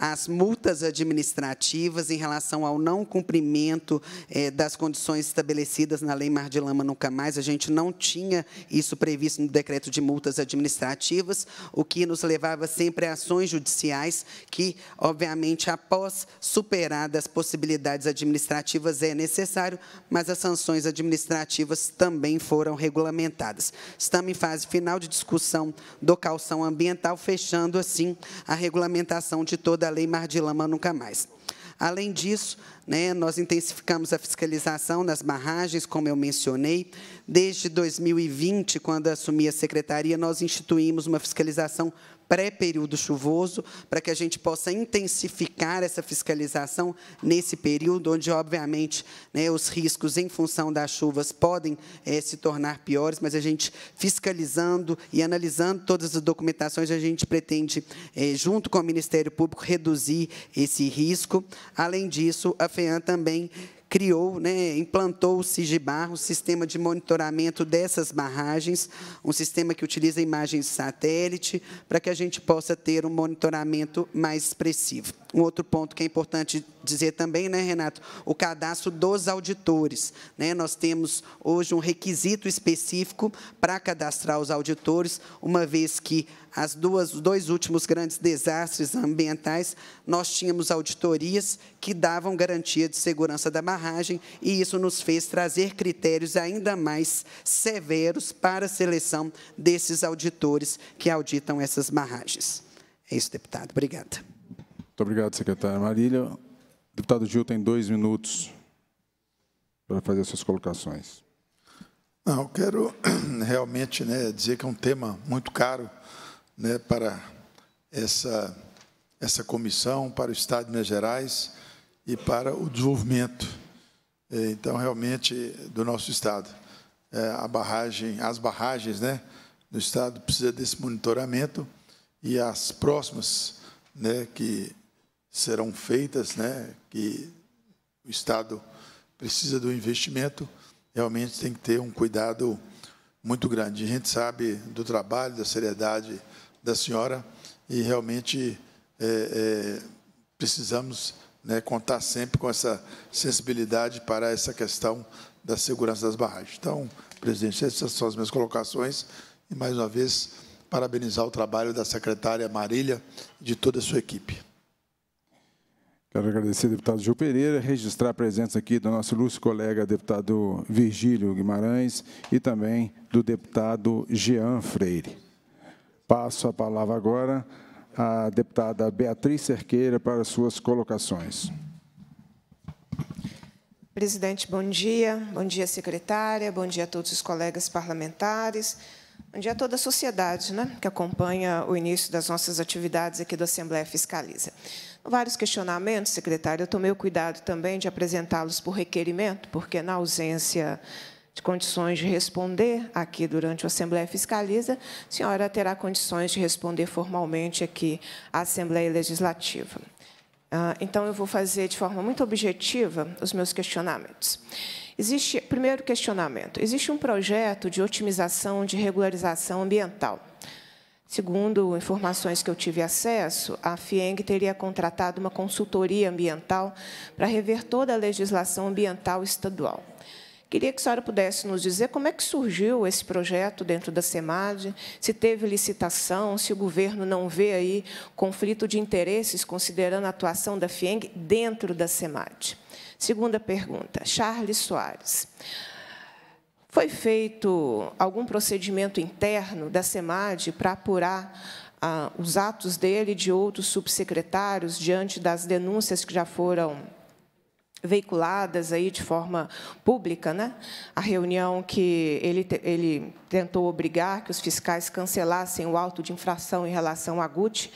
as multas administrativas em relação ao não cumprimento eh, das condições estabelecidas na Lei Mar de Lama Nunca Mais. A gente não tinha isso previsto no decreto de multas administrativas, o que nos levava sempre a ações judiciais que, obviamente, após superadas as possibilidades administrativas, é necessário, mas as sanções administrativas também foram regulamentadas. Estamos em fase final de discussão do calção ambiental, fechando, assim, a regulamentação de toda da Lei Mar de Lama Nunca Mais. Além disso, né, nós intensificamos a fiscalização nas barragens, como eu mencionei. Desde 2020, quando assumi a secretaria, nós instituímos uma fiscalização pré-período chuvoso, para que a gente possa intensificar essa fiscalização nesse período, onde, obviamente, né, os riscos em função das chuvas podem é, se tornar piores, mas a gente fiscalizando e analisando todas as documentações, a gente pretende, é, junto com o Ministério Público, reduzir esse risco. Além disso, a FEAM também criou, né, implantou o Sigibar, o sistema de monitoramento dessas barragens, um sistema que utiliza imagens satélite, para que a gente possa ter um monitoramento mais expressivo. Um outro ponto que é importante dizer também, né, Renato, o cadastro dos auditores. Né? Nós temos hoje um requisito específico para cadastrar os auditores, uma vez que as duas, os dois últimos grandes desastres ambientais, nós tínhamos auditorias que davam garantia de segurança da barragem e isso nos fez trazer critérios ainda mais severos para a seleção desses auditores que auditam essas barragens. É isso, deputado. Obrigada. Muito obrigado, secretária Marília. O deputado Gil tem dois minutos para fazer suas colocações. Não, eu quero (clears throat) realmente né, dizer que é um tema muito caro né, para essa, essa comissão, para o Estado de Minas Gerais e para o desenvolvimento, eh, então, realmente, do nosso Estado. É, a barragem, as barragens né, do Estado precisam desse monitoramento e as próximas né, que serão feitas, né, que o Estado precisa do investimento, realmente tem que ter um cuidado muito grande. A gente sabe do trabalho, da seriedade da senhora e realmente é, é, precisamos né, contar sempre com essa sensibilidade para essa questão da segurança das barragens. Então, presidente, essas são as minhas colocações e, mais uma vez, parabenizar o trabalho da secretária Marília e de toda a sua equipe. Quero agradecer, deputado Gil Pereira, registrar a presença aqui do nosso ilustre colega, deputado Virgílio Guimarães, e também do deputado Jean Freire. Passo a palavra agora à deputada Beatriz Cerqueira para suas colocações. Presidente, bom dia. Bom dia, secretária. Bom dia a todos os colegas parlamentares. Bom dia a toda a sociedade né, que acompanha o início das nossas atividades aqui da Assembleia Fiscaliza. Vários questionamentos, secretário. Eu tomei o cuidado também de apresentá-los por requerimento, porque, na ausência de condições de responder aqui durante a Assembleia Fiscaliza, a senhora terá condições de responder formalmente aqui à Assembleia Legislativa. Ah, então, eu vou fazer de forma muito objetiva os meus questionamentos. Existe, primeiro questionamento, existe um projeto de otimização de regularização ambiental. Segundo informações que eu tive acesso, a FIENG teria contratado uma consultoria ambiental para rever toda a legislação ambiental estadual. Queria que a senhora pudesse nos dizer como é que surgiu esse projeto dentro da SEMAD, se teve licitação, se o governo não vê aí conflito de interesses, considerando a atuação da FIENG dentro da SEMAD. Segunda pergunta, Charles Soares. Foi feito algum procedimento interno da SEMAD para apurar ah, os atos dele e de outros subsecretários diante das denúncias que já foram veiculadas aí de forma pública, né? A reunião que ele, ele tentou obrigar que os fiscais cancelassem o auto de infração em relação à Gucci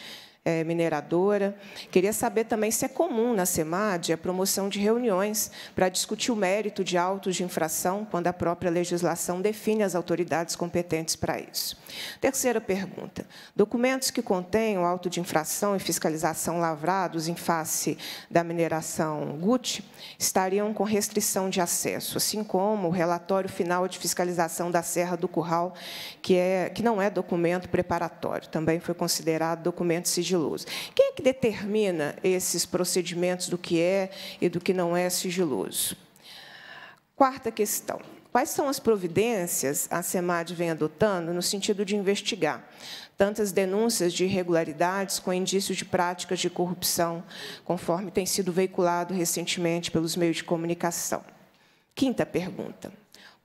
é, mineradora. Queria saber também se é comum na SEMAD a promoção de reuniões para discutir o mérito de autos de infração, quando a própria legislação define as autoridades competentes para isso. Terceira pergunta. Documentos que o auto de infração e fiscalização lavrados em face da mineração GUT estariam com restrição de acesso, assim como o relatório final de fiscalização da Serra do Curral, que, é, que não é documento preparatório, também foi considerado documento sigiloso sigiloso. Quem é que determina esses procedimentos do que é e do que não é sigiloso? Quarta questão. Quais são as providências a SEMAD vem adotando no sentido de investigar tantas denúncias de irregularidades com indícios de práticas de corrupção, conforme tem sido veiculado recentemente pelos meios de comunicação? Quinta pergunta.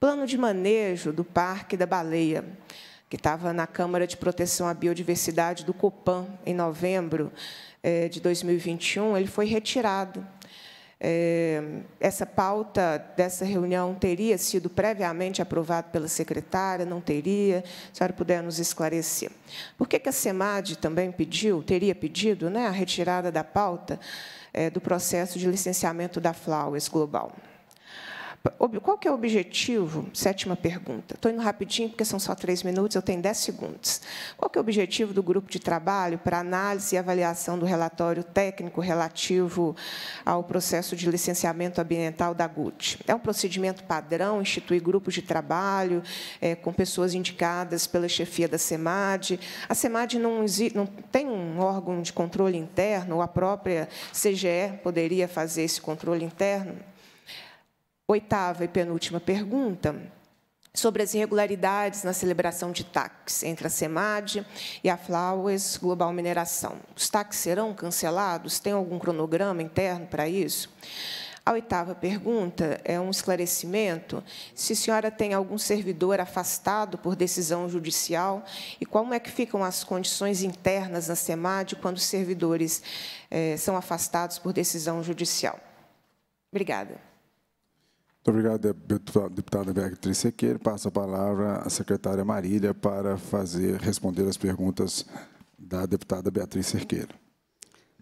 Plano de manejo do Parque da Baleia que estava na Câmara de Proteção à Biodiversidade do Copan, em novembro é, de 2021, ele foi retirado. É, essa pauta dessa reunião teria sido previamente aprovada pela secretária, não teria? Se a senhora puder nos esclarecer. Por que, a SEMAD também pediu, teria pedido, né, a retirada da pauta é, do processo de licenciamento da Flowers Global? Qual que é o objetivo? Sétima pergunta. Estou indo rapidinho, porque são só três minutos, eu tenho dez segundos. Qual que é o objetivo do grupo de trabalho para análise e avaliação do relatório técnico relativo ao processo de licenciamento ambiental da GUT? É um procedimento padrão, instituir grupos de trabalho é, com pessoas indicadas pela chefia da SEMAD. A SEMAD não, não tem um órgão de controle interno, ou a própria CGE poderia fazer esse controle interno? Oitava e penúltima pergunta sobre as irregularidades na celebração de taxas entre a SEMAD e a Flowers Global Mineração. Os taxas serão cancelados? Tem algum cronograma interno para isso? A oitava pergunta é um esclarecimento: se a senhora tem algum servidor afastado por decisão judicial e como é que ficam as condições internas na SEMAD quando os servidores eh, são afastados por decisão judicial? Obrigada. Obrigado, deputada Beatriz Sequeiro. Passo a palavra à secretária Marília para fazer, responder as perguntas da deputada Beatriz Cerqueiro.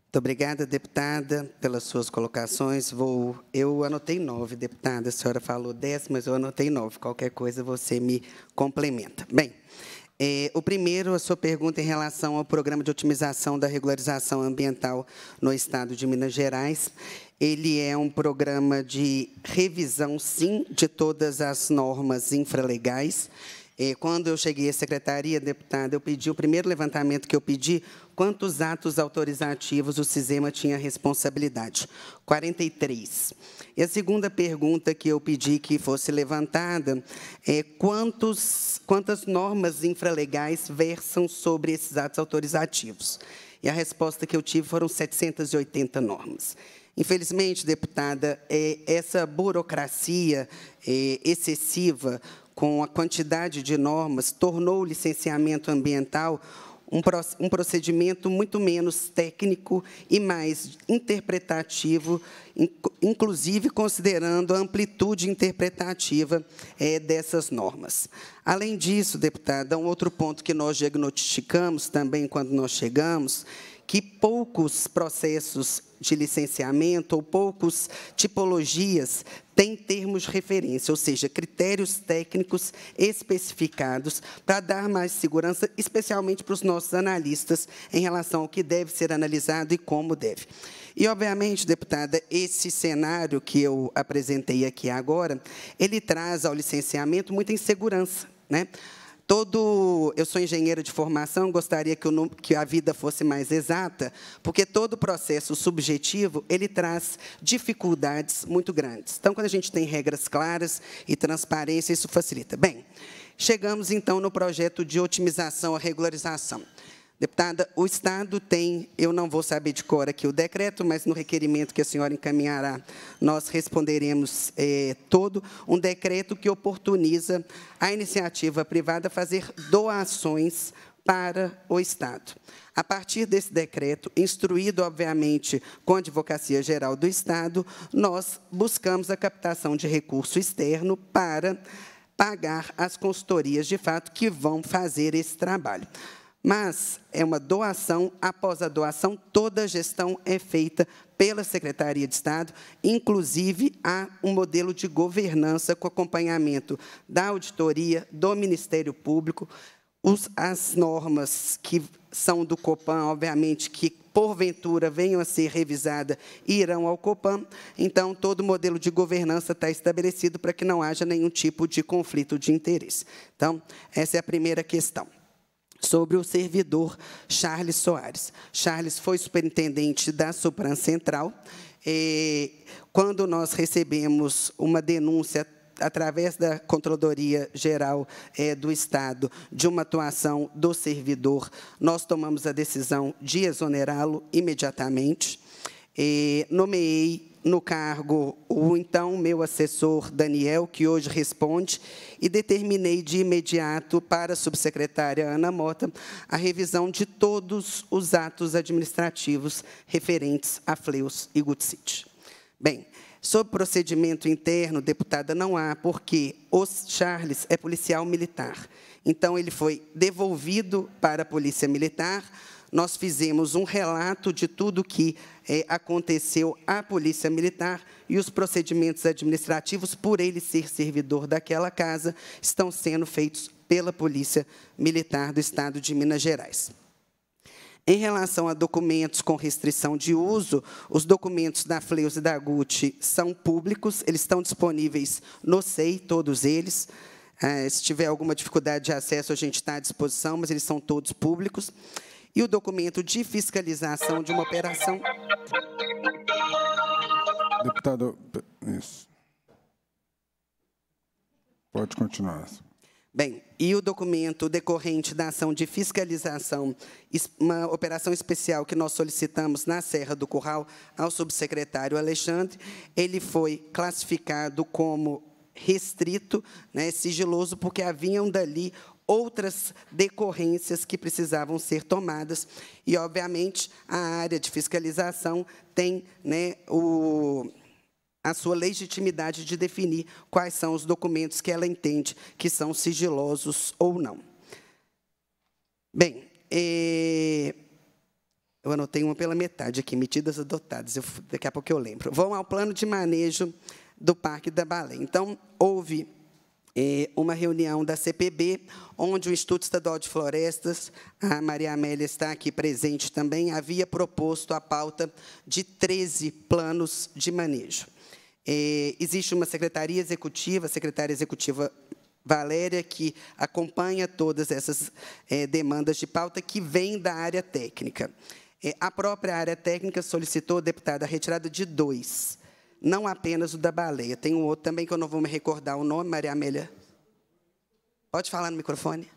Muito obrigada, deputada, pelas suas colocações. Vou, eu anotei nove, deputada. A senhora falou dez, mas eu anotei nove. Qualquer coisa você me complementa. Bem, é, o primeiro, a sua pergunta em relação ao programa de otimização da regularização ambiental no Estado de Minas Gerais. Ele é um programa de revisão, sim, de todas as normas infralegais. Eh, quando eu cheguei à secretaria, deputada, eu pedi, o primeiro levantamento que eu pedi, quantos atos autorizativos o CISEMA tinha responsabilidade? 43. E a segunda pergunta que eu pedi que fosse levantada é quantos, quantas normas infralegais versam sobre esses atos autorizativos? E a resposta que eu tive foram 780 normas. Infelizmente, deputada, é, essa burocracia é, excessiva com a quantidade de normas tornou o licenciamento ambiental um procedimento muito menos técnico e mais interpretativo, inclusive considerando a amplitude interpretativa é, dessas normas. Além disso, deputada, um outro ponto que nós diagnosticamos também quando nós chegamos que poucos processos de licenciamento ou poucos tipologias têm termos de referência, ou seja, critérios técnicos especificados para dar mais segurança, especialmente para os nossos analistas, em relação ao que deve ser analisado e como deve. E, obviamente, deputada, esse cenário que eu apresentei aqui agora, ele traz ao licenciamento muita insegurança. Né? Todo, eu sou engenheira de formação, gostaria que, que a vida fosse mais exata, porque todo processo subjetivo ele traz dificuldades muito grandes. Então, quando a gente tem regras claras e transparência, isso facilita. Bem, chegamos então no projeto de otimização à regularização. Deputada, o Estado tem, eu não vou saber de cor aqui o decreto, mas no requerimento que a senhora encaminhará, nós responderemos é, todo, um decreto que oportuniza a iniciativa privada fazer doações para o Estado. A partir desse decreto, instruído, obviamente, com a Advocacia Geral do Estado, nós buscamos a captação de recurso externo para pagar as consultorias, de fato, que vão fazer esse trabalho mas é uma doação. Após a doação, toda a gestão é feita pela Secretaria de Estado, inclusive há um modelo de governança com acompanhamento da auditoria, do Ministério Público, os, as normas que são do Copan, obviamente, que porventura venham a ser revisadas, irão ao Copan. Então, todo o modelo de governança está estabelecido para que não haja nenhum tipo de conflito de interesse. Então, essa é a primeira questão sobre o servidor Charles Soares. Charles foi superintendente da Supran Central. E, quando nós recebemos uma denúncia através da Controladoria Geral é, do Estado, de uma atuação do servidor, nós tomamos a decisão de exonerá-lo imediatamente. E nomeei no cargo o então meu assessor Daniel, que hoje responde, e determinei de imediato para a subsecretária Ana Mota a revisão de todos os atos administrativos referentes a Fleus e City. Bem, sobre procedimento interno, deputada, não há, porque o Charles é policial militar. Então, ele foi devolvido para a Polícia Militar, nós fizemos um relato de tudo que é, aconteceu à Polícia Militar e os procedimentos administrativos, por ele ser servidor daquela casa, estão sendo feitos pela Polícia Militar do Estado de Minas Gerais. Em relação a documentos com restrição de uso, os documentos da Fleus e da GUT são públicos, eles estão disponíveis no SEI, todos eles. Eh, se tiver alguma dificuldade de acesso, a gente está à disposição, mas eles são todos públicos e o documento de fiscalização de uma operação. Deputado, isso. Pode continuar. Bem, e o documento decorrente da ação de fiscalização, uma operação especial que nós solicitamos na Serra do Curral ao subsecretário Alexandre, ele foi classificado como restrito, né, sigiloso, porque haviam dali outras decorrências que precisavam ser tomadas. E, obviamente, a área de fiscalização tem né, o, a sua legitimidade de definir quais são os documentos que ela entende que são sigilosos ou não. Bem, é, eu anotei uma pela metade aqui, medidas adotadas, eu, daqui a pouco eu lembro. Vão ao plano de manejo do Parque da Baleia. Então, houve é uma reunião da CPB, onde o Instituto Estadual de Florestas, a Maria Amélia está aqui presente também, havia proposto a pauta de 13 planos de manejo. É, existe uma secretaria executiva, a secretária executiva Valéria, que acompanha todas essas é, demandas de pauta que vêm da área técnica. A própria área técnica solicitou, deputada, a retirada de dois não apenas o da baleia. Tem um outro também que eu não vou me recordar o nome, Maria Amélia. Pode falar no microfone.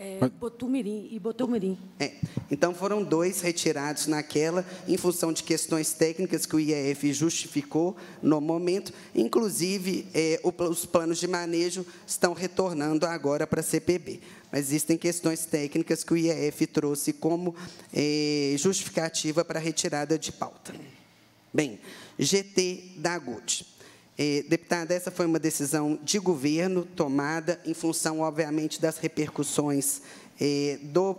É, Botumirim e Botumirim. É. Então foram dois retirados naquela, em função de questões técnicas que o IEF justificou no momento. Inclusive, é, os planos de manejo estão retornando agora para a CPB. Mas existem questões técnicas que o IEF trouxe como é, justificativa para a retirada de pauta. Bem, GT da Agut. É, deputada, essa foi uma decisão de governo tomada em função, obviamente, das repercussões é, do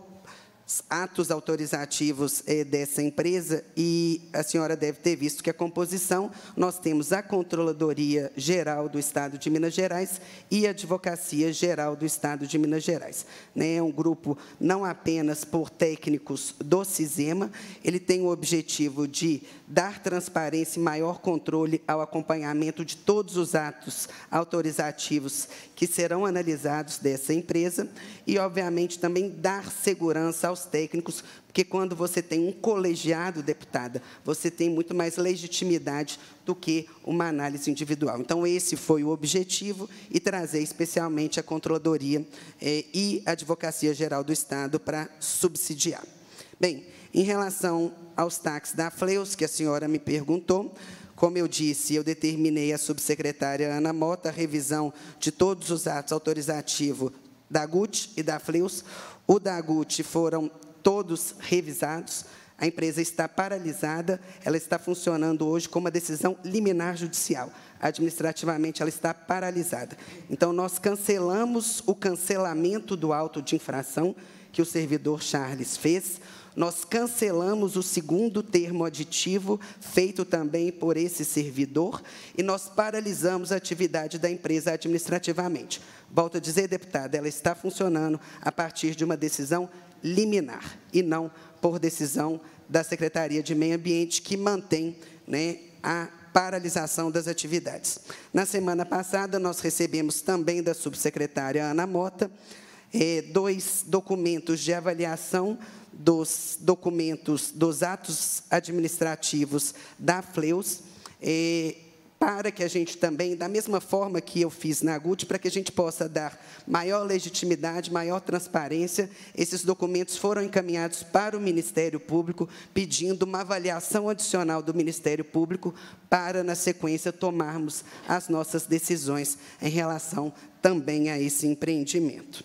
atos autorizativos eh, dessa empresa e a senhora deve ter visto que a composição, nós temos a Controladoria Geral do Estado de Minas Gerais e a Advocacia Geral do Estado de Minas Gerais. Né? É um grupo não apenas por técnicos do CISEMA, ele tem o objetivo de dar transparência e maior controle ao acompanhamento de todos os atos autorizativos que serão analisados dessa empresa e, obviamente, também dar segurança aos aos técnicos, porque quando você tem um colegiado, deputada, você tem muito mais legitimidade do que uma análise individual. Então, esse foi o objetivo, e trazer especialmente a Controladoria eh, e a Advocacia Geral do Estado para subsidiar. Bem, em relação aos taxas da Fleus, que a senhora me perguntou, como eu disse, eu determinei à subsecretária Ana Mota a revisão de todos os atos autorizativos da GUT e da Fleus. O da Gucci foram todos revisados. A empresa está paralisada, ela está funcionando hoje com uma decisão liminar judicial. Administrativamente, ela está paralisada. Então, nós cancelamos o cancelamento do auto de infração que o servidor Charles fez nós cancelamos o segundo termo aditivo feito também por esse servidor e nós paralisamos a atividade da empresa administrativamente. Volto a dizer, deputada, ela está funcionando a partir de uma decisão liminar e não por decisão da Secretaria de Meio Ambiente, que mantém né, a paralisação das atividades. Na semana passada, nós recebemos também da subsecretária Ana Mota eh, dois documentos de avaliação dos documentos, dos atos administrativos da FLEUS, para que a gente também, da mesma forma que eu fiz na GUT, para que a gente possa dar maior legitimidade, maior transparência, esses documentos foram encaminhados para o Ministério Público, pedindo uma avaliação adicional do Ministério Público para, na sequência, tomarmos as nossas decisões em relação também a esse empreendimento.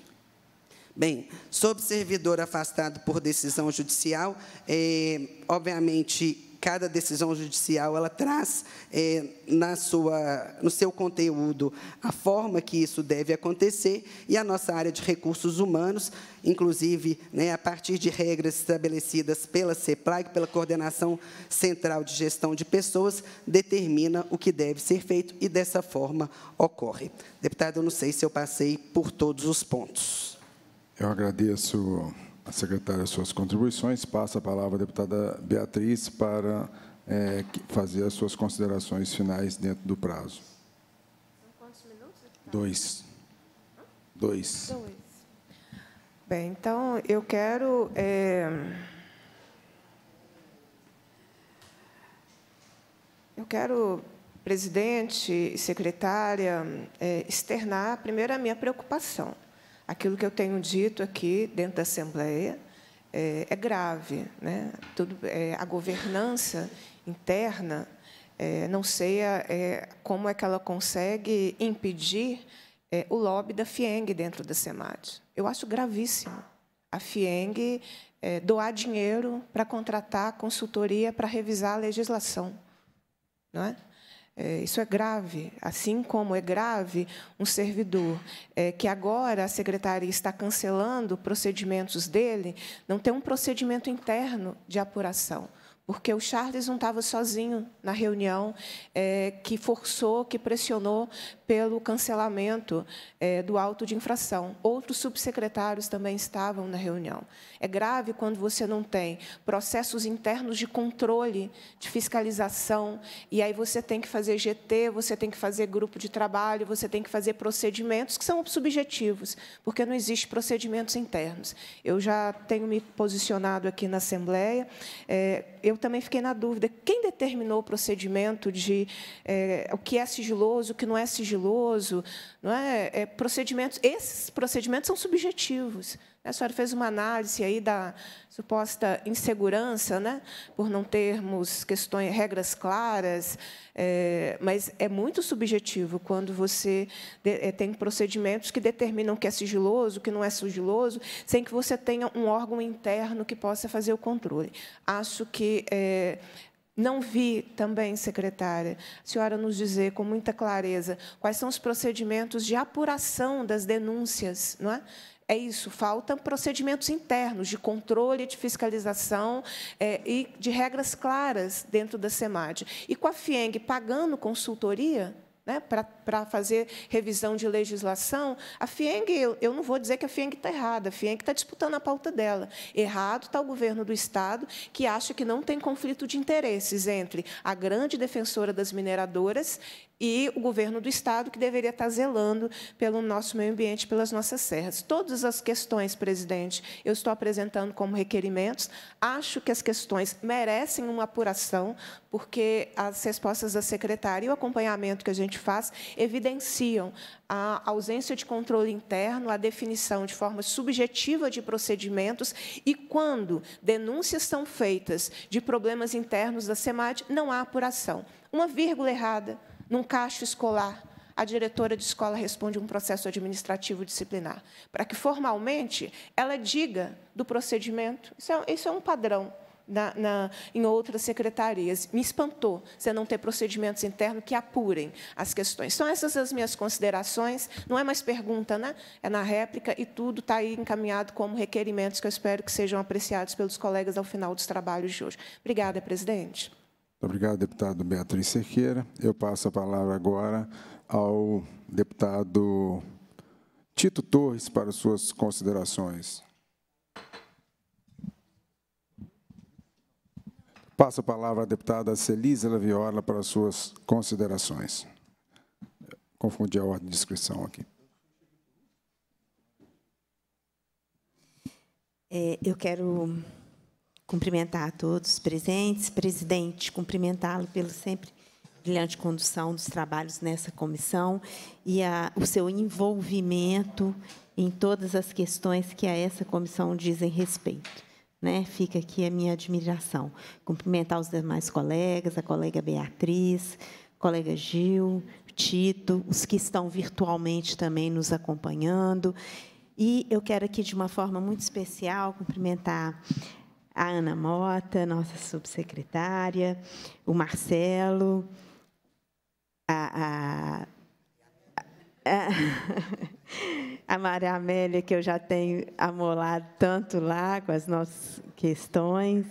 Bem, sobre servidor afastado por decisão judicial, é, obviamente, cada decisão judicial ela traz é, na sua, no seu conteúdo a forma que isso deve acontecer e a nossa área de recursos humanos, inclusive né, a partir de regras estabelecidas pela CEPLAG, pela Coordenação Central de Gestão de Pessoas, determina o que deve ser feito e dessa forma ocorre. Deputado, eu não sei se eu passei por todos os pontos. Eu agradeço a secretária suas contribuições. Passa a palavra à deputada Beatriz para é, fazer as suas considerações finais dentro do prazo. Dois. Dois. Bem, então, eu quero... É... Eu quero, presidente e secretária, é, externar, primeiro, a minha preocupação Aquilo que eu tenho dito aqui dentro da Assembleia é, é grave. Né? Tudo, é, a governança interna, é, não sei a, é, como é que ela consegue impedir é, o lobby da FIENG dentro da SEMAD. Eu acho gravíssimo a FIENG é, doar dinheiro para contratar consultoria para revisar a legislação. Não é? É, isso é grave, assim como é grave um servidor é, que agora a secretaria está cancelando procedimentos dele, não tem um procedimento interno de apuração porque o Charles não estava sozinho na reunião é, que forçou, que pressionou pelo cancelamento é, do auto de infração. Outros subsecretários também estavam na reunião. É grave quando você não tem processos internos de controle, de fiscalização, e aí você tem que fazer GT, você tem que fazer grupo de trabalho, você tem que fazer procedimentos que são subjetivos, porque não existe procedimentos internos. Eu já tenho me posicionado aqui na Assembleia. É, eu também fiquei na dúvida. Quem determinou o procedimento de é, o que é sigiloso, o que não é sigiloso? Não é? é? procedimentos, esses procedimentos são subjetivos. A senhora fez uma análise aí da suposta insegurança, né, por não termos questões, regras claras, é, mas é muito subjetivo quando você de, é, tem procedimentos que determinam que é sigiloso, que não é sigiloso, sem que você tenha um órgão interno que possa fazer o controle. Acho que é, não vi também, secretária, a senhora nos dizer com muita clareza quais são os procedimentos de apuração das denúncias, não é? É isso, faltam procedimentos internos de controle, de fiscalização é, e de regras claras dentro da SEMAD. E com a FIENG pagando consultoria, né, para fazer revisão de legislação, a FIENG, eu, eu não vou dizer que a FIENG está errada, a FIENG está disputando a pauta dela. Errado está o governo do Estado, que acha que não tem conflito de interesses entre a grande defensora das mineradoras e o governo do Estado, que deveria estar zelando pelo nosso meio ambiente, pelas nossas serras. Todas as questões, presidente, eu estou apresentando como requerimentos. Acho que as questões merecem uma apuração, porque as respostas da secretária e o acompanhamento que a gente faz evidenciam a ausência de controle interno, a definição de forma subjetiva de procedimentos e quando denúncias são feitas de problemas internos da SEMAD, não há apuração. Uma vírgula errada, num caixa escolar, a diretora de escola responde um processo administrativo disciplinar, para que formalmente ela diga do procedimento. Isso é, isso é um padrão na, na, em outras secretarias. Me espantou você não ter procedimentos internos que apurem as questões. São essas as minhas considerações. Não é mais pergunta, né? é na réplica, e tudo está aí encaminhado como requerimentos que eu espero que sejam apreciados pelos colegas ao final dos trabalhos de hoje. Obrigada, presidente. Obrigado, deputado Beatriz Cerqueira. Eu passo a palavra agora ao deputado Tito Torres para suas considerações. Passo a palavra à deputada Celisa Viola para suas considerações. Confundi a ordem de inscrição aqui. É, eu quero cumprimentar a todos presentes, presidente, cumprimentá-lo pelo sempre brilhante condução dos trabalhos nessa comissão e a, o seu envolvimento em todas as questões que a essa comissão dizem respeito. Né? Fica aqui a minha admiração. Cumprimentar os demais colegas, a colega Beatriz, colega Gil, Tito, os que estão virtualmente também nos acompanhando. E eu quero aqui, de uma forma muito especial, cumprimentar a Ana Mota, nossa subsecretária, o Marcelo, a, a, a, (laughs) a Maria Amélia, que eu já tenho amolado tanto lá com as nossas questões,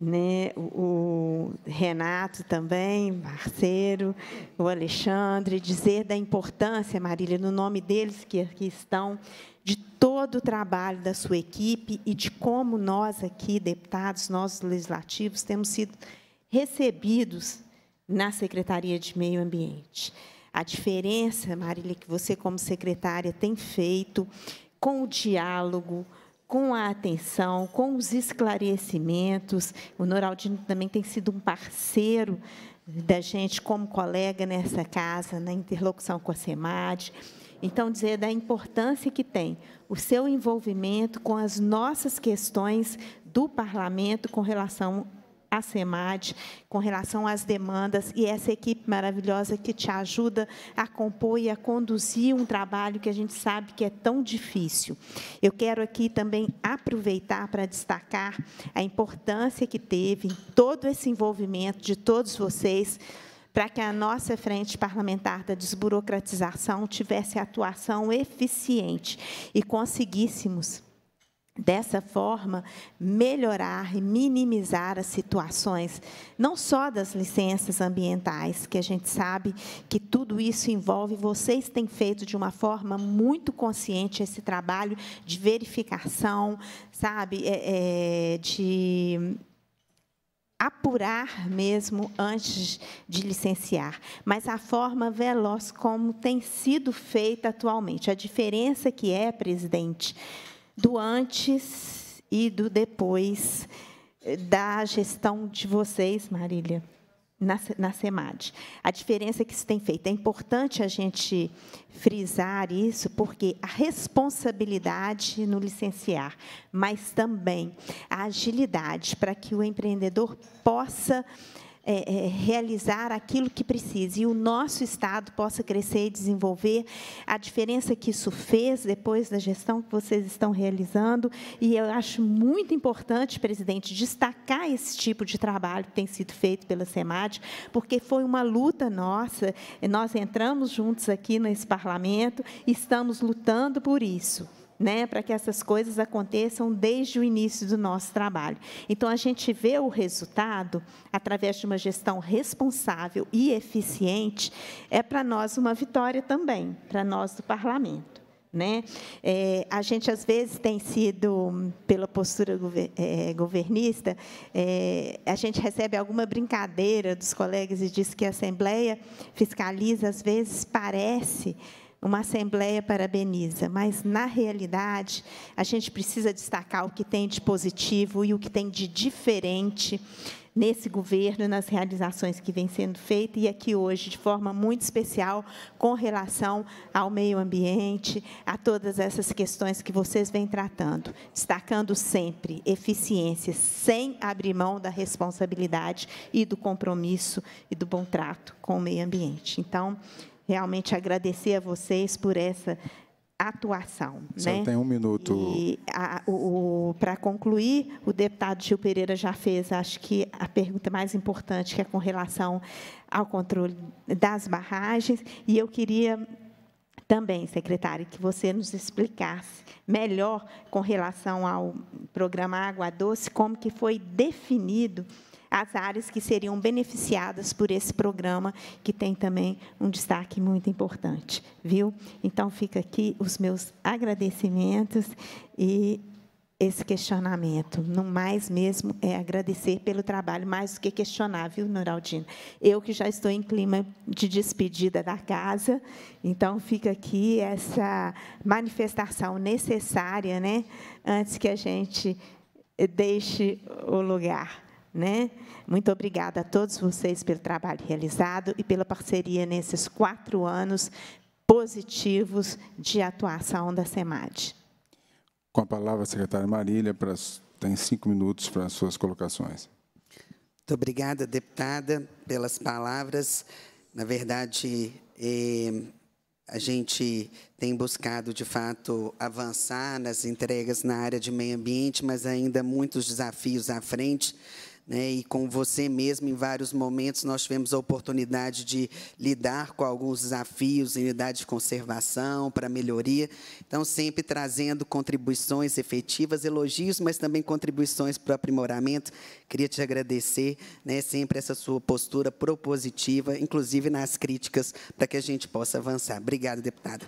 né? o, o Renato também, parceiro, o Alexandre, dizer da importância, Marília, no nome deles que aqui estão, de todo o trabalho da sua equipe e de como nós aqui, deputados, nós legislativos, temos sido recebidos na Secretaria de Meio Ambiente. A diferença, Marília, que você, como secretária, tem feito com o diálogo, com a atenção, com os esclarecimentos. O Noraldino também tem sido um parceiro da gente como colega nessa casa, na interlocução com a SEMAD então, dizer da importância que tem o seu envolvimento com as nossas questões do parlamento com relação à SEMAD, com relação às demandas, e essa equipe maravilhosa que te ajuda a compor e a conduzir um trabalho que a gente sabe que é tão difícil. Eu quero aqui também aproveitar para destacar a importância que teve todo esse envolvimento de todos vocês para que a nossa frente parlamentar da desburocratização tivesse atuação eficiente e conseguíssemos dessa forma melhorar e minimizar as situações, não só das licenças ambientais, que a gente sabe que tudo isso envolve, vocês têm feito de uma forma muito consciente esse trabalho de verificação, sabe, é, é, de apurar mesmo antes de licenciar, mas a forma veloz como tem sido feita atualmente. A diferença que é, presidente, do antes e do depois eh, da gestão de vocês, Marília na, na SEMAD. A diferença que se tem feito. É importante a gente frisar isso, porque a responsabilidade no licenciar, mas também a agilidade para que o empreendedor possa é, é, realizar aquilo que precisa e o nosso Estado possa crescer e desenvolver. A diferença que isso fez depois da gestão que vocês estão realizando, e eu acho muito importante, presidente, destacar esse tipo de trabalho que tem sido feito pela SEMAD, porque foi uma luta nossa, nós entramos juntos aqui nesse parlamento, estamos lutando por isso né, para que essas coisas aconteçam desde o início do nosso trabalho. Então, a gente vê o resultado através de uma gestão responsável e eficiente, é para nós uma vitória também, para nós do parlamento. Né? É, a gente, às vezes, tem sido, pela postura gover é, governista, é, a gente recebe alguma brincadeira dos colegas e diz que a Assembleia fiscaliza, às vezes, parece uma assembleia parabeniza, mas na realidade a gente precisa destacar o que tem de positivo e o que tem de diferente nesse governo, nas realizações que vem sendo feita e aqui hoje, de forma muito especial, com relação ao meio ambiente, a todas essas questões que vocês vêm tratando, destacando sempre eficiência, sem abrir mão da responsabilidade e do compromisso e do bom trato com o meio ambiente. Então, realmente agradecer a vocês por essa atuação. Você né? tem um minuto. Para concluir, o deputado Gil Pereira já fez, acho que, a pergunta mais importante, que é com relação ao controle das barragens, e eu queria também, secretário, que você nos explicasse melhor com relação ao programa Água Doce, como que foi definido as áreas que seriam beneficiadas por esse programa, que tem também um destaque muito importante, viu? Então, fica aqui os meus agradecimentos e esse questionamento. No mais mesmo é agradecer pelo trabalho, mais do que questionar, viu, Noraldina? Eu que já estou em clima de despedida da casa, então fica aqui essa manifestação necessária, né, antes que a gente deixe o lugar. Né? Muito obrigada a todos vocês pelo trabalho realizado e pela parceria nesses quatro anos positivos de atuação da SEMAD. Com a palavra, a secretária Marília, para, tem cinco minutos para as suas colocações. Muito obrigada, deputada, pelas palavras. Na verdade, é, a gente tem buscado, de fato, avançar nas entregas na área de meio ambiente, mas ainda muitos desafios à frente né, e com você mesmo em vários momentos nós tivemos a oportunidade de lidar com alguns desafios em unidade de conservação para melhoria. Então sempre trazendo contribuições efetivas, elogios, mas também contribuições para o aprimoramento. Queria te agradecer, né, sempre essa sua postura propositiva, inclusive nas críticas, para que a gente possa avançar. Obrigado, deputada.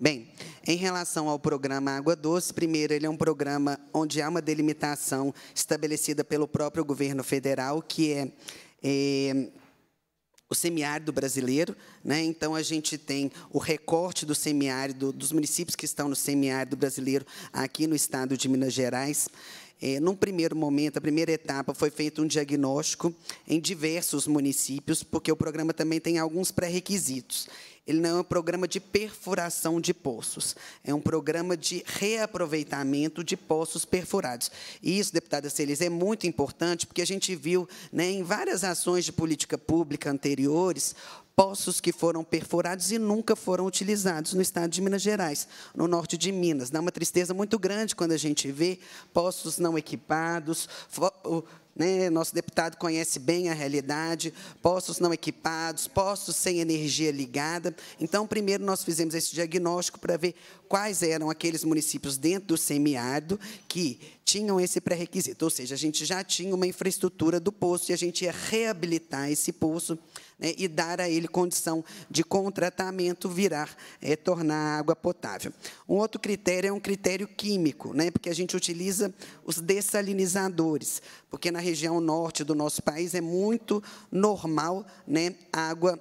Bem, em relação ao programa Água Doce, primeiro, ele é um programa onde há uma delimitação estabelecida pelo próprio governo federal, que é, é o semiárido brasileiro. Né? Então, a gente tem o recorte do semiárido, dos municípios que estão no semiárido brasileiro, aqui no estado de Minas Gerais. É, num primeiro momento, a primeira etapa, foi feito um diagnóstico em diversos municípios, porque o programa também tem alguns pré-requisitos. Ele não é um programa de perfuração de poços, é um programa de reaproveitamento de poços perfurados. E isso, deputada Celis, é muito importante, porque a gente viu né, em várias ações de política pública anteriores poços que foram perfurados e nunca foram utilizados no estado de Minas Gerais, no norte de Minas. Dá uma tristeza muito grande quando a gente vê poços não equipados, né? Nosso deputado conhece bem a realidade, postos não equipados, postos sem energia ligada. Então, primeiro nós fizemos esse diagnóstico para ver quais eram aqueles municípios dentro do semiárido que tinham esse pré-requisito, ou seja, a gente já tinha uma infraestrutura do poço e a gente ia reabilitar esse poço né, e dar a ele condição de com o tratamento virar, é, tornar a água potável. Um outro critério é um critério químico, né, porque a gente utiliza os dessalinizadores, porque na região norte do nosso país é muito normal né, água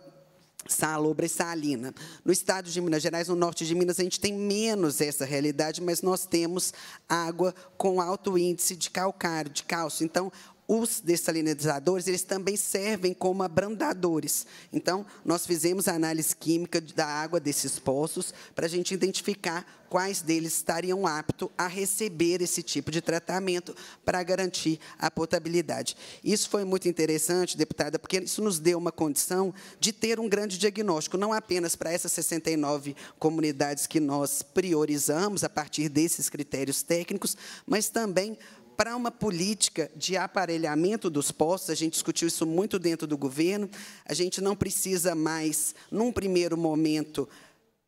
salobra e salina. No estado de Minas Gerais, no norte de Minas, a gente tem menos essa realidade, mas nós temos água com alto índice de calcário, de cálcio. Então, os dessalinizadores, eles também servem como abrandadores. Então, nós fizemos a análise química da água desses poços para a gente identificar quais deles estariam aptos a receber esse tipo de tratamento para garantir a potabilidade. Isso foi muito interessante, deputada, porque isso nos deu uma condição de ter um grande diagnóstico, não apenas para essas 69 comunidades que nós priorizamos a partir desses critérios técnicos, mas também para uma política de aparelhamento dos postos, a gente discutiu isso muito dentro do governo, a gente não precisa mais, num primeiro momento,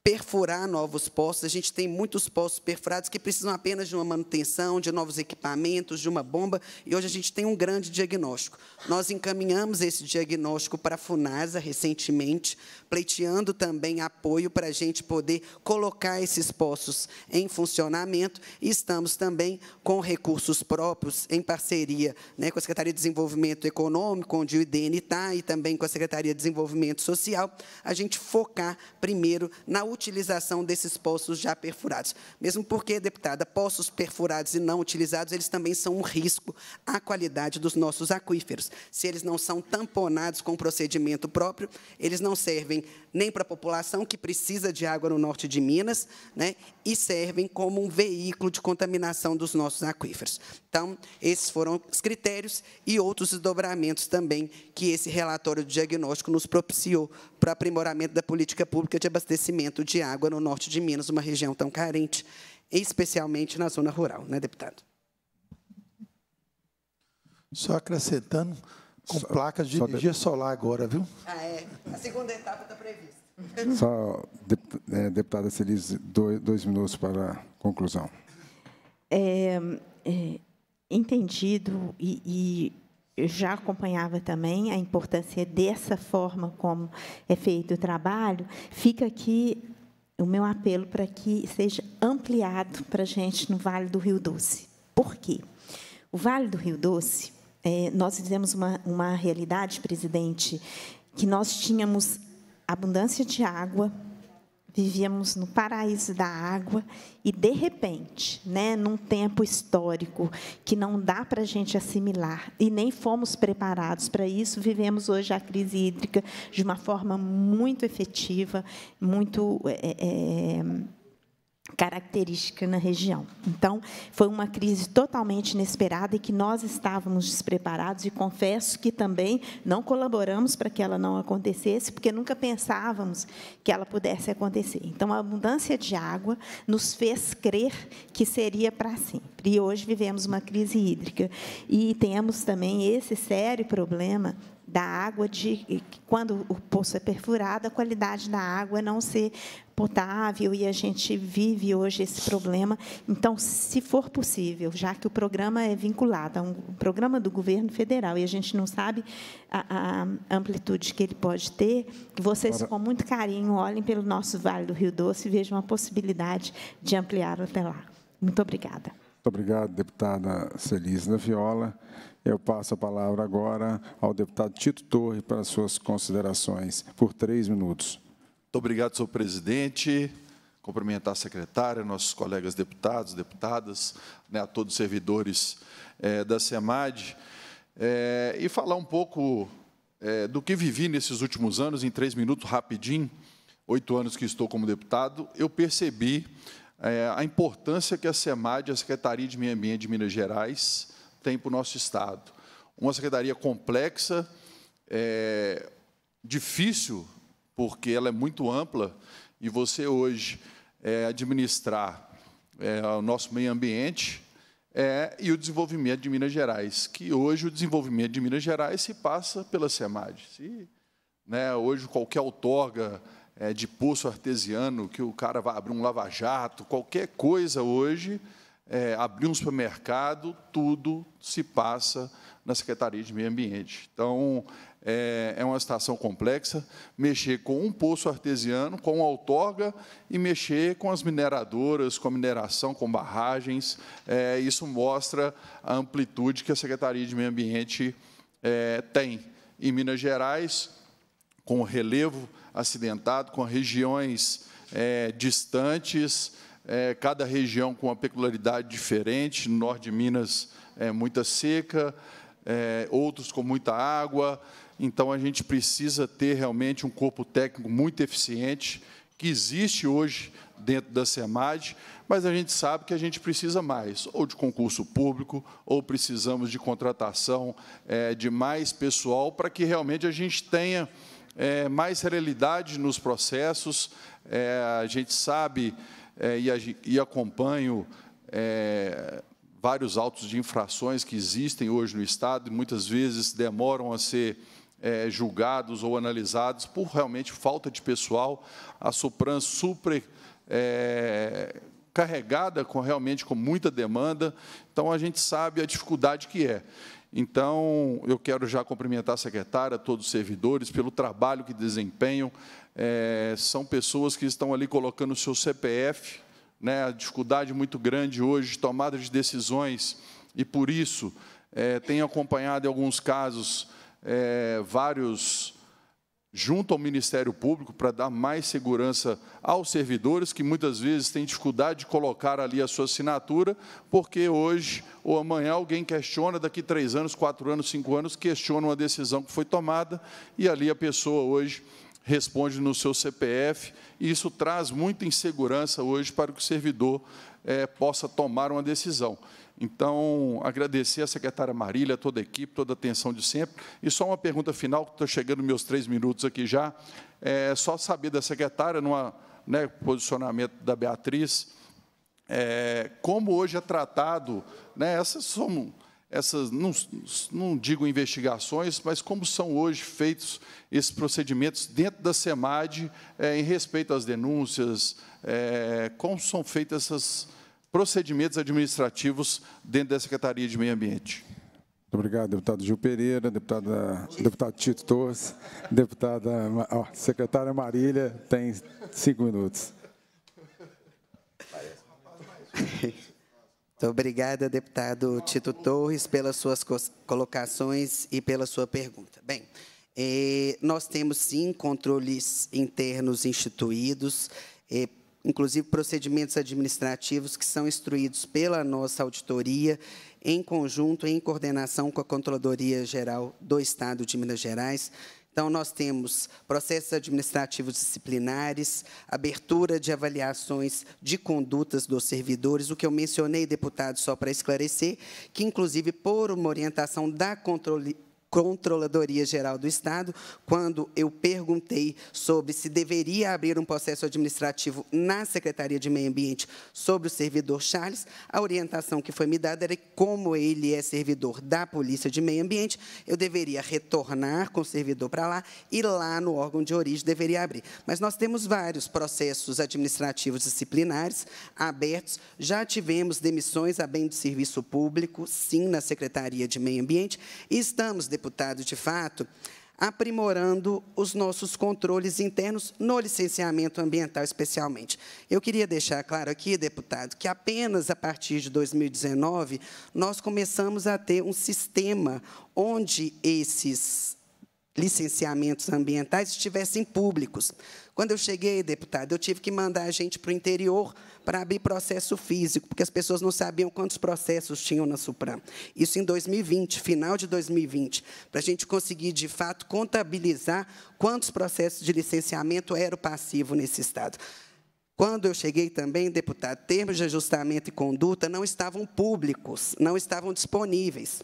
perfurar novos postos. A gente tem muitos postos perfurados que precisam apenas de uma manutenção, de novos equipamentos, de uma bomba, e hoje a gente tem um grande diagnóstico. Nós encaminhamos esse diagnóstico para a FUNASA recentemente, pleiteando também apoio para a gente poder colocar esses postos em funcionamento, e estamos também com recursos próprios em parceria né, com a Secretaria de Desenvolvimento Econômico, onde o IDN está, e também com a Secretaria de Desenvolvimento Social, a gente focar primeiro na utilização desses poços já perfurados. Mesmo porque, deputada, poços perfurados e não utilizados, eles também são um risco à qualidade dos nossos aquíferos. Se eles não são tamponados com procedimento próprio, eles não servem nem para a população que precisa de água no norte de Minas, né, e servem como um veículo de contaminação dos nossos aquíferos. Então, esses foram os critérios e outros desdobramentos também que esse relatório de diagnóstico nos propiciou para aprimoramento da política pública de abastecimento de água no norte de Minas, uma região tão carente, especialmente na zona rural, né, deputado? Só acrescentando, com só, placas de energia de... solar agora, viu? Ah, é. A segunda etapa está prevista. (laughs) Só, é, deputada Celise dois, dois minutos para a conclusão. É, é, entendido e, e já acompanhava também a importância dessa forma como é feito o trabalho, fica aqui o meu apelo para que seja ampliado para a gente no Vale do Rio Doce. Por quê? O Vale do Rio Doce é, nós vivemos uma, uma realidade, presidente, que nós tínhamos abundância de água, vivíamos no paraíso da água e de repente, né, num tempo histórico que não dá para a gente assimilar e nem fomos preparados para isso, vivemos hoje a crise hídrica de uma forma muito efetiva, muito é, é, característica na região. Então, foi uma crise totalmente inesperada e que nós estávamos despreparados e confesso que também não colaboramos para que ela não acontecesse, porque nunca pensávamos que ela pudesse acontecer. Então, a abundância de água nos fez crer que seria para sempre. E hoje vivemos uma crise hídrica e temos também esse sério problema da água, de quando o poço é perfurado, a qualidade da água não ser potável e a gente vive hoje esse problema. Então, se for possível, já que o programa é vinculado a um programa do governo federal e a gente não sabe a, a amplitude que ele pode ter, que vocês Agora, com muito carinho olhem pelo nosso Vale do Rio Doce e vejam a possibilidade de ampliar até lá. Muito obrigada. Muito obrigado, deputada Celise Viola. Eu passo a palavra agora ao deputado Tito Torre para suas considerações, por três minutos. Muito obrigado, senhor presidente. Cumprimentar a secretária, nossos colegas deputados, deputadas, né, a todos os servidores é, da SEMAD, é, e falar um pouco é, do que vivi nesses últimos anos, em três minutos, rapidinho, oito anos que estou como deputado, eu percebi é, a importância que a SEMAD, a Secretaria de Meio Ambiente de Minas Gerais, tem para o nosso Estado. Uma secretaria complexa, é, difícil, porque ela é muito ampla, e você hoje é, administrar é, o nosso meio ambiente é, e o desenvolvimento de Minas Gerais, que hoje o desenvolvimento de Minas Gerais se passa pela SEMAD. Se, né, hoje qualquer outorga é, de poço artesiano, que o cara vai abrir um lava-jato, qualquer coisa hoje é, abrir um supermercado, tudo se passa na Secretaria de Meio Ambiente. Então, é, é uma situação complexa, mexer com um poço artesiano, com outorga, e mexer com as mineradoras, com a mineração, com barragens. É, isso mostra a amplitude que a Secretaria de Meio Ambiente é, tem. Em Minas Gerais, com o relevo acidentado, com regiões é, distantes, é, cada região com uma peculiaridade diferente. No norte de Minas, é, muita seca, é, outros com muita água. Então, a gente precisa ter realmente um corpo técnico muito eficiente, que existe hoje dentro da SEMAD, mas a gente sabe que a gente precisa mais, ou de concurso público, ou precisamos de contratação é, de mais pessoal, para que realmente a gente tenha é, mais realidade nos processos. É, a gente sabe é, e, e, acompanho é, vários autos de infrações que existem hoje no Estado e muitas vezes demoram a ser é, julgados ou analisados por realmente falta de pessoal, a Supran super é, carregada com realmente com muita demanda. Então a gente sabe a dificuldade que é. Então, eu quero já cumprimentar a secretária, todos os servidores, pelo trabalho que desempenham. É, são pessoas que estão ali colocando o seu CPF, né, a dificuldade muito grande hoje de tomada de decisões, e por isso é, tenho acompanhado em alguns casos é, vários junto ao Ministério Público para dar mais segurança aos servidores que muitas vezes têm dificuldade de colocar ali a sua assinatura, porque hoje ou amanhã alguém questiona, daqui três anos, quatro anos, cinco anos, questiona uma decisão que foi tomada e ali a pessoa hoje responde no seu CPF e isso traz muita insegurança hoje para que o servidor é, possa tomar uma decisão. Então, agradecer à secretária Marília, a toda a equipe, toda a atenção de sempre. E só uma pergunta final, que estou chegando meus três minutos aqui já. É só saber da secretária, no né, posicionamento da Beatriz, é, como hoje é tratado, né, essas são essas, não, não, digo investigações, mas como são hoje feitos esses procedimentos dentro da SEMAD é, em respeito às denúncias, é, como são feitas essas procedimentos administrativos dentro da Secretaria de Meio Ambiente. Muito obrigado, deputado Gil Pereira, deputada, deputado Tito Torres, deputada ó, secretária Marília, tem cinco minutos. Muito obrigada, deputado Tito Torres, pelas suas colocações e pela sua pergunta. Bem, eh, nós temos, sim, controles internos instituídos eh, inclusive procedimentos administrativos que são instruídos pela nossa auditoria, em conjunto, em coordenação com a Controladoria Geral do Estado de Minas Gerais. Então, nós temos processos administrativos disciplinares, abertura de avaliações de condutas dos servidores, o que eu mencionei, deputado, só para esclarecer, que, inclusive, por uma orientação da controle Controladoria Geral do Estado, quando eu perguntei sobre se deveria abrir um processo administrativo na Secretaria de Meio Ambiente sobre o servidor Charles, a orientação que foi me dada era que, como ele é servidor da Polícia de Meio Ambiente, eu deveria retornar com o servidor para lá e lá no órgão de origem deveria abrir. Mas nós temos vários processos administrativos disciplinares abertos, já tivemos demissões a bem do serviço público, sim, na Secretaria de Meio Ambiente, e estamos deputado de fato, aprimorando os nossos controles internos no licenciamento ambiental, especialmente. Eu queria deixar claro aqui, deputado, que apenas a partir de 2019 nós começamos a ter um sistema onde esses licenciamentos ambientais estivessem públicos. Quando eu cheguei, deputado, eu tive que mandar a gente para o interior para abrir processo físico, porque as pessoas não sabiam quantos processos tinham na Supram. Isso em 2020, final de 2020, para a gente conseguir, de fato, contabilizar quantos processos de licenciamento eram passivo nesse Estado. Quando eu cheguei também, deputado, termos de ajustamento e conduta não estavam públicos, não estavam disponíveis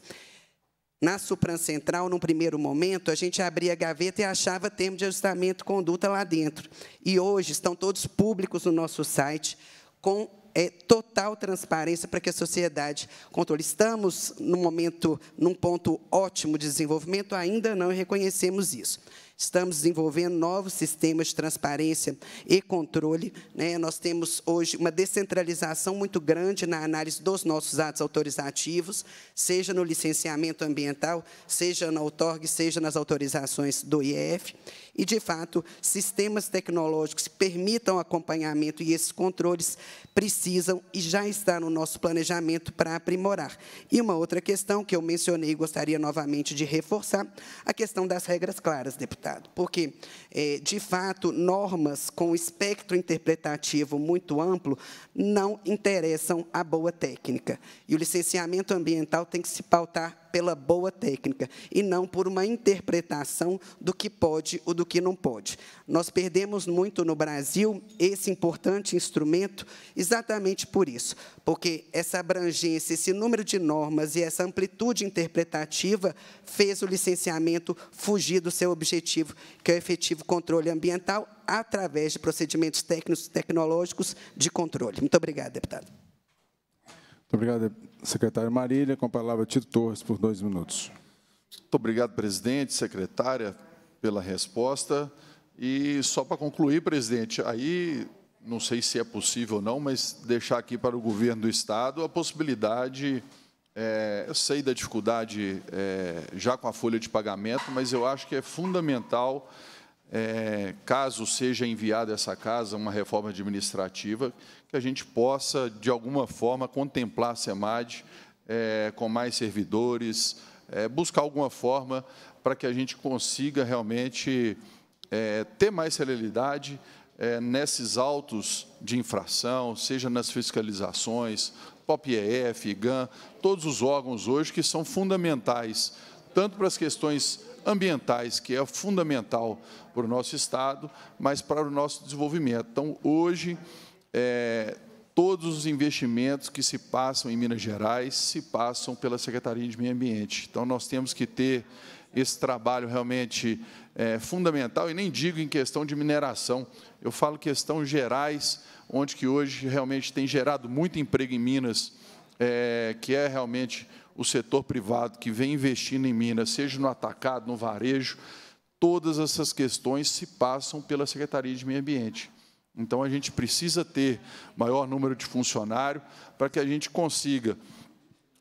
na Central, num primeiro momento, a gente abria a gaveta e achava termo de ajustamento conduta lá dentro. E hoje estão todos públicos no nosso site, com é, total transparência para que a sociedade controle. Estamos, no momento, num ponto ótimo de desenvolvimento, ainda não reconhecemos isso. Estamos desenvolvendo novos sistemas de transparência e controle. Né? Nós temos hoje uma descentralização muito grande na análise dos nossos atos autorizativos, seja no licenciamento ambiental, seja na outorga, seja nas autorizações do IEF. E, de fato, sistemas tecnológicos que permitam acompanhamento e esses controles precisam e já está no nosso planejamento para aprimorar. E uma outra questão que eu mencionei e gostaria novamente de reforçar, a questão das regras claras, deputado complicado, porque, é, de fato, normas com espectro interpretativo muito amplo não interessam a boa técnica. E o licenciamento ambiental tem que se pautar pela boa técnica e não por uma interpretação do que pode ou do que não pode. Nós perdemos muito no Brasil esse importante instrumento exatamente por isso, porque essa abrangência, esse número de normas e essa amplitude interpretativa fez o licenciamento fugir do seu objetivo, que é o efetivo controle ambiental através de procedimentos técnicos tecnológicos de controle. Muito obrigado, deputado. Obrigado, secretário Marília. Com a palavra, Tito Torres, por dois minutos. Muito obrigado, presidente, secretária, pela resposta. E só para concluir, presidente, aí não sei se é possível ou não, mas deixar aqui para o governo do Estado a possibilidade. É, eu sei da dificuldade é, já com a folha de pagamento, mas eu acho que é fundamental é, caso seja enviada essa casa uma reforma administrativa, que a gente possa, de alguma forma, contemplar a SEMAD é, com mais servidores, é, buscar alguma forma para que a gente consiga realmente é, ter mais celeridade é, nesses autos de infração, seja nas fiscalizações, POP-EF, GAN, todos os órgãos hoje que são fundamentais, tanto para as questões ambientais, que é fundamental para o nosso Estado, mas para o nosso desenvolvimento. Então, hoje, é, todos os investimentos que se passam em Minas Gerais se passam pela Secretaria de Meio Ambiente. Então, nós temos que ter esse trabalho realmente é, fundamental, e nem digo em questão de mineração, eu falo questão gerais, onde que hoje realmente tem gerado muito emprego em Minas, é, que é realmente o setor privado que vem investindo em Minas, seja no atacado, no varejo, todas essas questões se passam pela Secretaria de Meio Ambiente. Então, a gente precisa ter maior número de funcionários para que a gente consiga,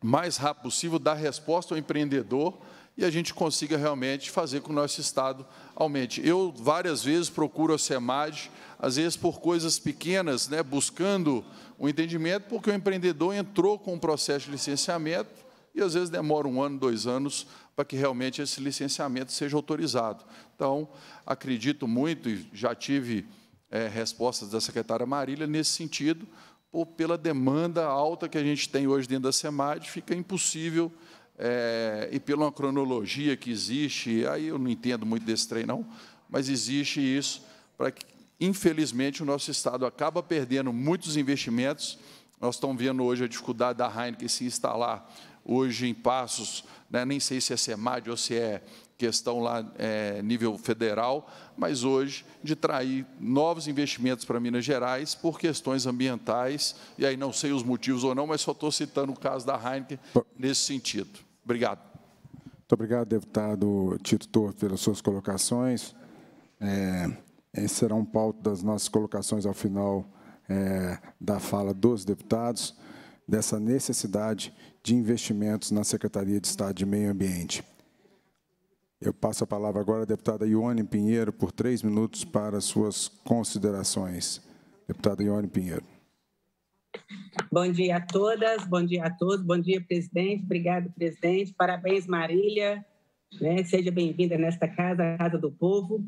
mais rápido possível, dar resposta ao empreendedor e a gente consiga realmente fazer com que o nosso Estado aumente. Eu, várias vezes, procuro a SEMAD, às vezes por coisas pequenas, né, buscando o um entendimento, porque o empreendedor entrou com um processo de licenciamento, e às vezes demora um ano, dois anos para que realmente esse licenciamento seja autorizado. Então, acredito muito e já tive é, respostas da secretária Marília nesse sentido, ou pela demanda alta que a gente tem hoje dentro da SEMAD, fica impossível, é, e pela cronologia que existe, aí eu não entendo muito desse trem, não, mas existe isso para que, infelizmente, o nosso Estado acaba perdendo muitos investimentos. Nós estamos vendo hoje a dificuldade da Heineken se instalar hoje em Passos, né, nem sei se é SEMAD ou se é questão lá é, nível federal, mas hoje de trair novos investimentos para Minas Gerais por questões ambientais, e aí não sei os motivos ou não, mas só estou citando o caso da Heineken nesse sentido. Obrigado. Muito obrigado, deputado Tito Torres, pelas suas colocações. É, esse será um pauta das nossas colocações ao final é, da fala dos deputados, dessa necessidade de Investimentos na Secretaria de Estado de Meio Ambiente. Eu passo a palavra agora à deputada Ione Pinheiro por três minutos para suas considerações. Deputada Ione Pinheiro. Bom dia a todas, bom dia a todos, bom dia, presidente. Obrigado, presidente. Parabéns, Marília. Né? Seja bem-vinda nesta casa, a Casa do Povo.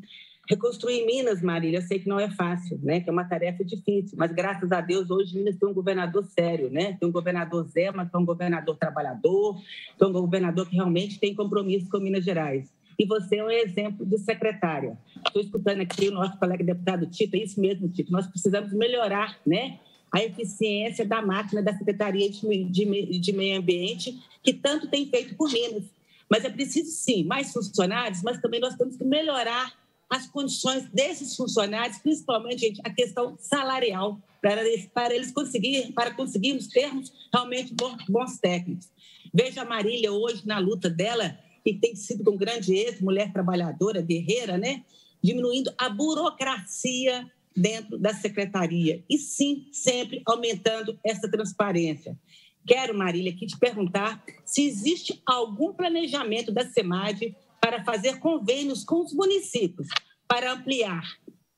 Reconstruir Minas, Marília, eu sei que não é fácil, né? Que é uma tarefa difícil, mas graças a Deus hoje Minas tem um governador sério, né? Tem um governador Zema, tem um governador trabalhador, tem um governador que realmente tem compromisso com Minas Gerais. E você é um exemplo de secretária. Estou escutando aqui o nosso colega deputado Tito, é isso mesmo, Tito. Nós precisamos melhorar, né? a eficiência da máquina da Secretaria de, de, de, Meio Ambiente, que tanto tem feito por Minas. Mas é preciso, sim, mais funcionários, mas também nós temos que melhorar as condições desses funcionários, principalmente gente, a questão salarial, para eles, para eles conseguir, para conseguirmos termos realmente bons técnicos. Veja a Marília hoje na luta dela, que tem sido com grande êxito, mulher trabalhadora, guerreira, né? Diminuindo a burocracia dentro da secretaria e sim sempre aumentando essa transparência. Quero, Marília, aqui te perguntar se existe algum planejamento da SEMAD para fazer convênios com os municípios para ampliar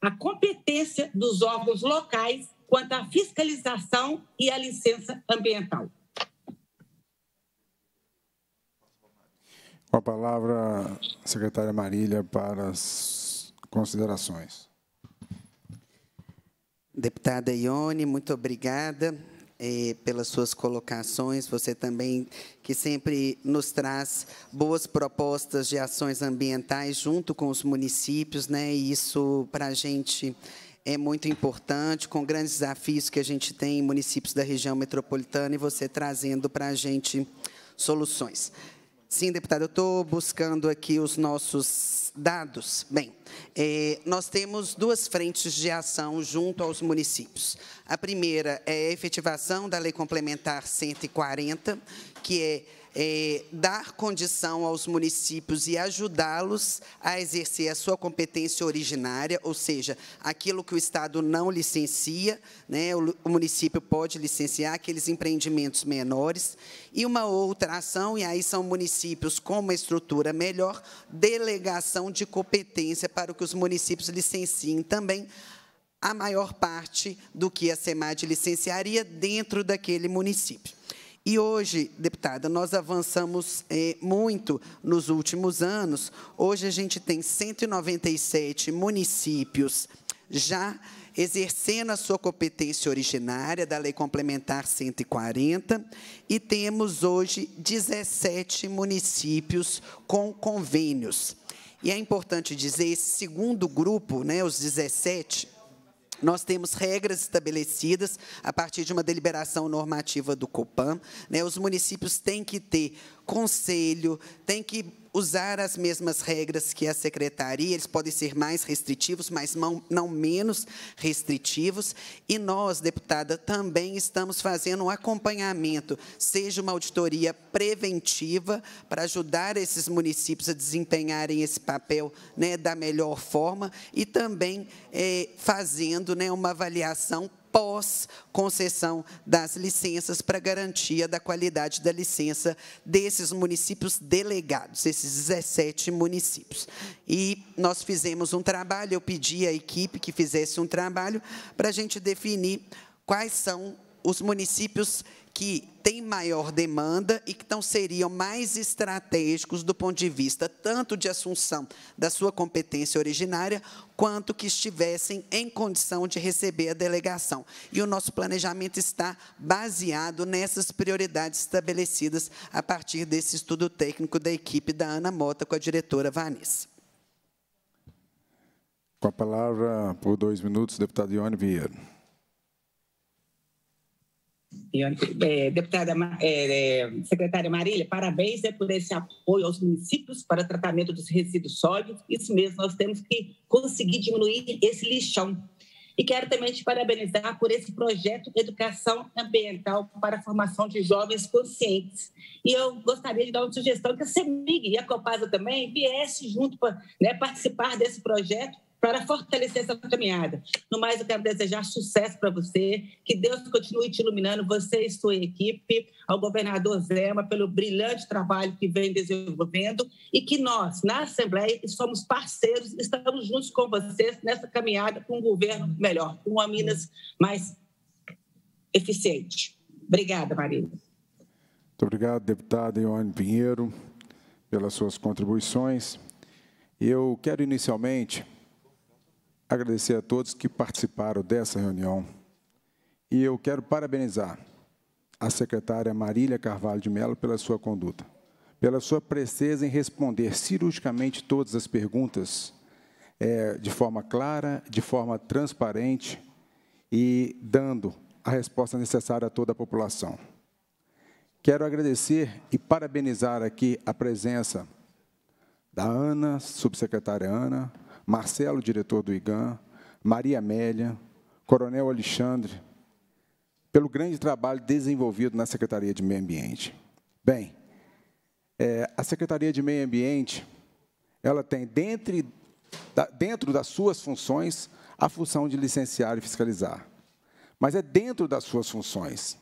a competência dos órgãos locais quanto à fiscalização e à licença ambiental. Com a palavra, secretária Marília, para as considerações. Deputada Ione, muito obrigada eh, pelas suas colocações, você também que sempre nos traz boas propostas de ações ambientais junto com os municípios, né? E isso para a gente é muito importante, com grandes desafios que a gente tem em municípios da região metropolitana e você trazendo para a gente soluções. Sim, deputado, eu estou buscando aqui os nossos dados. Bem, é, nós temos duas frentes de ação junto aos municípios. A primeira é a efetivação da Lei Complementar 140, que é é, dar condição aos municípios e ajudá-los a exercer a sua competência originária, ou seja, aquilo que o Estado não licencia, né, o, o município pode licenciar aqueles empreendimentos menores. E uma outra ação, e aí são municípios com uma estrutura melhor, delegação de competência para que os municípios licenciem também a maior parte do que a SEMAD licenciaria dentro daquele município. E hoje, deputada, nós avançamos eh, muito nos últimos anos. Hoje a gente tem 197 municípios já exercendo a sua competência originária da Lei Complementar 140 e temos hoje 17 municípios com convênios. E é importante dizer, esse segundo grupo, né, os 17, nós temos regras estabelecidas a partir de uma deliberação normativa do COPAM. Né? Os municípios têm que ter conselho, têm que usar as mesmas regras que a secretaria, eles podem ser mais restritivos, mas não menos restritivos. E nós, deputada, também estamos fazendo um acompanhamento, seja uma auditoria preventiva, para ajudar esses municípios a desempenharem esse papel né, da melhor forma, e também é, fazendo né, uma avaliação pós-concessão das licenças para garantia da qualidade da licença desses municípios delegados, esses 17 municípios. E nós fizemos um trabalho, eu pedi à equipe que fizesse um trabalho para a gente definir quais são os municípios que têm maior demanda e que então seriam mais estratégicos do ponto de vista tanto de assunção da sua competência originária, quanto que estivessem em condição de receber a delegação. E o nosso planejamento está baseado nessas prioridades estabelecidas a partir desse estudo técnico da equipe da Ana Mota com a diretora Vanessa. Com a palavra, por dois minutos, deputado Ione Vieira. É, deputada, é, é, secretária Marília, parabéns é, por esse apoio aos municípios para tratamento dos resíduos sólidos. Isso mesmo, nós temos que conseguir diminuir esse lixão. E quero também te parabenizar por esse projeto Educação Ambiental para a Formação de Jovens Conscientes. E eu gostaria de dar uma sugestão que a CEMIG e a Copasa também viessem junto para né, participar desse projeto para fortalecer essa caminhada. No mais, eu quero desejar sucesso para você, que Deus continue te iluminando, você e sua equipe, ao governador Zema, pelo brilhante trabalho que vem desenvolvendo e que nós, na Assembleia, somos parceiros, estamos juntos com vocês nessa caminhada para um governo melhor, com uma Minas mais eficiente. Obrigada, Marina. Muito obrigado, deputada Ione Pinheiro, pelas suas contribuições. Eu quero inicialmente agradecer a todos que participaram dessa reunião. E eu quero parabenizar a secretária Marília Carvalho de Mello pela sua conduta, pela sua presteza em responder cirurgicamente todas as perguntas, é, de forma clara, de forma transparente e dando a resposta necessária a toda a população. Quero agradecer e parabenizar aqui a presença da Ana, subsecretária Ana, Marcelo, diretor do IGAM, Maria Amélia, Coronel Alexandre, pelo grande trabalho desenvolvido na Secretaria de Meio Ambiente. Bem, é, a Secretaria de Meio Ambiente, ela tem, dentre, da, dentro das suas funções, a função de licenciar e fiscalizar. Mas é dentro das suas funções.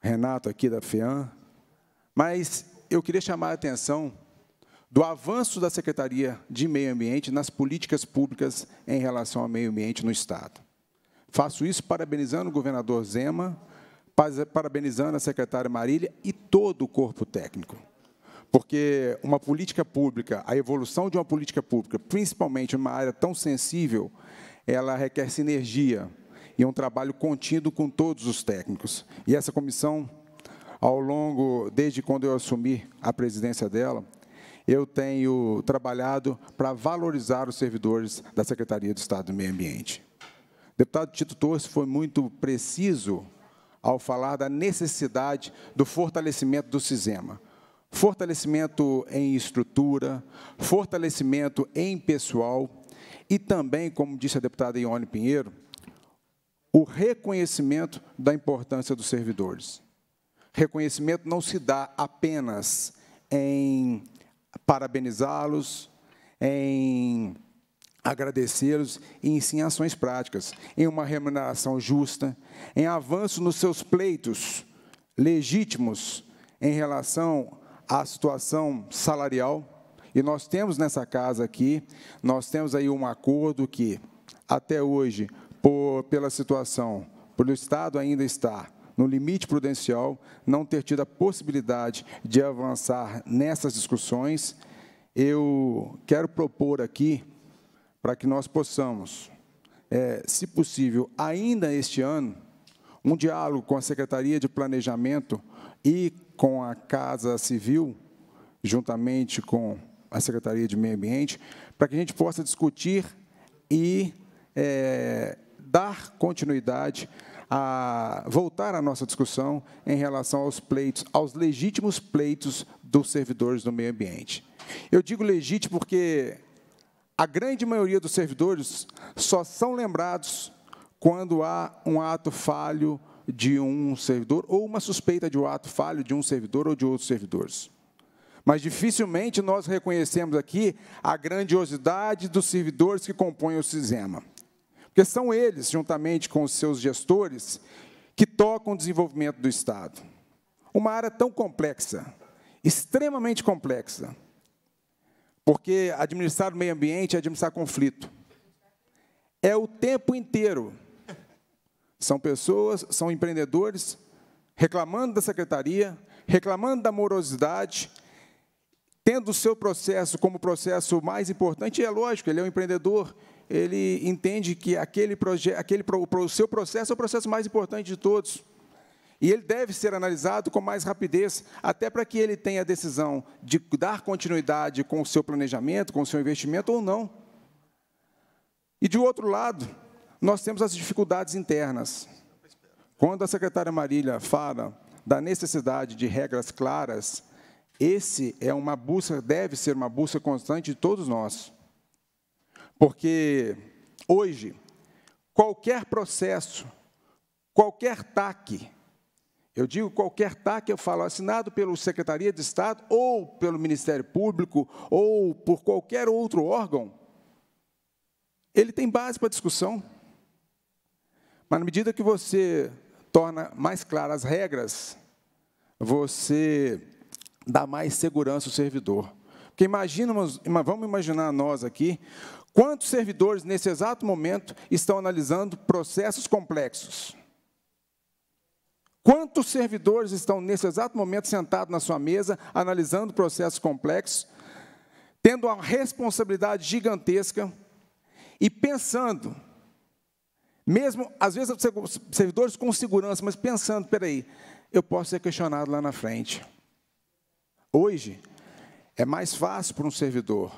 Renato aqui da FEAM. Mas eu queria chamar a atenção do avanço da Secretaria de Meio Ambiente nas políticas públicas em relação ao meio ambiente no Estado. Faço isso parabenizando o governador Zema, parabenizando a secretária Marília e todo o corpo técnico. Porque uma política pública, a evolução de uma política pública, principalmente em uma área tão sensível, ela requer sinergia e um trabalho contínuo com todos os técnicos. E essa comissão, ao longo, desde quando eu assumi a presidência dela, eu tenho trabalhado para valorizar os servidores da Secretaria do Estado do Meio Ambiente. O deputado Tito Torres foi muito preciso ao falar da necessidade do fortalecimento do SISEMA. Fortalecimento em estrutura, fortalecimento em pessoal e também, como disse a deputada Ione Pinheiro, o reconhecimento da importância dos servidores. Reconhecimento não se dá apenas em parabenizá-los, em agradecê-los e em ações práticas, em uma remuneração justa, em avanço nos seus pleitos legítimos em relação à situação salarial. E nós temos nessa casa aqui, nós temos aí um acordo que até hoje, por, pela situação, pelo Estado ainda está no limite prudencial, não ter tido a possibilidade de avançar nessas discussões, eu quero propor aqui para que nós possamos, é, se possível, ainda este ano, um diálogo com a Secretaria de Planejamento e com a Casa Civil, juntamente com a Secretaria de Meio Ambiente, para que a gente possa discutir e é, dar continuidade a voltar à nossa discussão em relação aos pleitos, aos legítimos pleitos dos servidores do meio ambiente. Eu digo legítimo porque a grande maioria dos servidores só são lembrados quando há um ato falho de um servidor ou uma suspeita de um ato falho de um servidor ou de outros servidores. Mas dificilmente nós reconhecemos aqui a grandiosidade dos servidores que compõem o SISEMA. Porque são eles, juntamente com os seus gestores, que tocam o desenvolvimento do Estado. Uma área tão complexa, extremamente complexa, porque administrar o meio ambiente é administrar conflito. É o tempo inteiro. São pessoas, são empreendedores reclamando da secretaria, reclamando da morosidade, tendo o seu processo como o processo mais importante, e é lógico, ele é um empreendedor, ele entende que aquele aquele o seu processo é o processo mais importante de todos. E ele deve ser analisado com mais rapidez, até para que ele tenha a decisão de dar continuidade com o seu planejamento, com o seu investimento ou não. E de outro lado, nós temos as dificuldades internas. Quando a secretária Marília fala da necessidade de regras claras, esse é uma busca, deve ser uma busca constante de todos nós. Porque hoje, qualquer processo, qualquer TAC, eu digo qualquer TAC, eu falo assinado pela Secretaria de Estado ou pelo Ministério Público ou por qualquer outro órgão, ele tem base para discussão. Mas na medida que você torna mais claras as regras, você dá mais segurança ao servidor. Porque imaginamos, vamos imaginar nós aqui, Quantos servidores, nesse exato momento, estão analisando processos complexos? Quantos servidores estão, nesse exato momento, sentados na sua mesa, analisando processos complexos, tendo uma responsabilidade gigantesca e pensando, mesmo, às vezes, servidores com segurança, mas pensando, peraí, eu posso ser questionado lá na frente. Hoje, é mais fácil para um servidor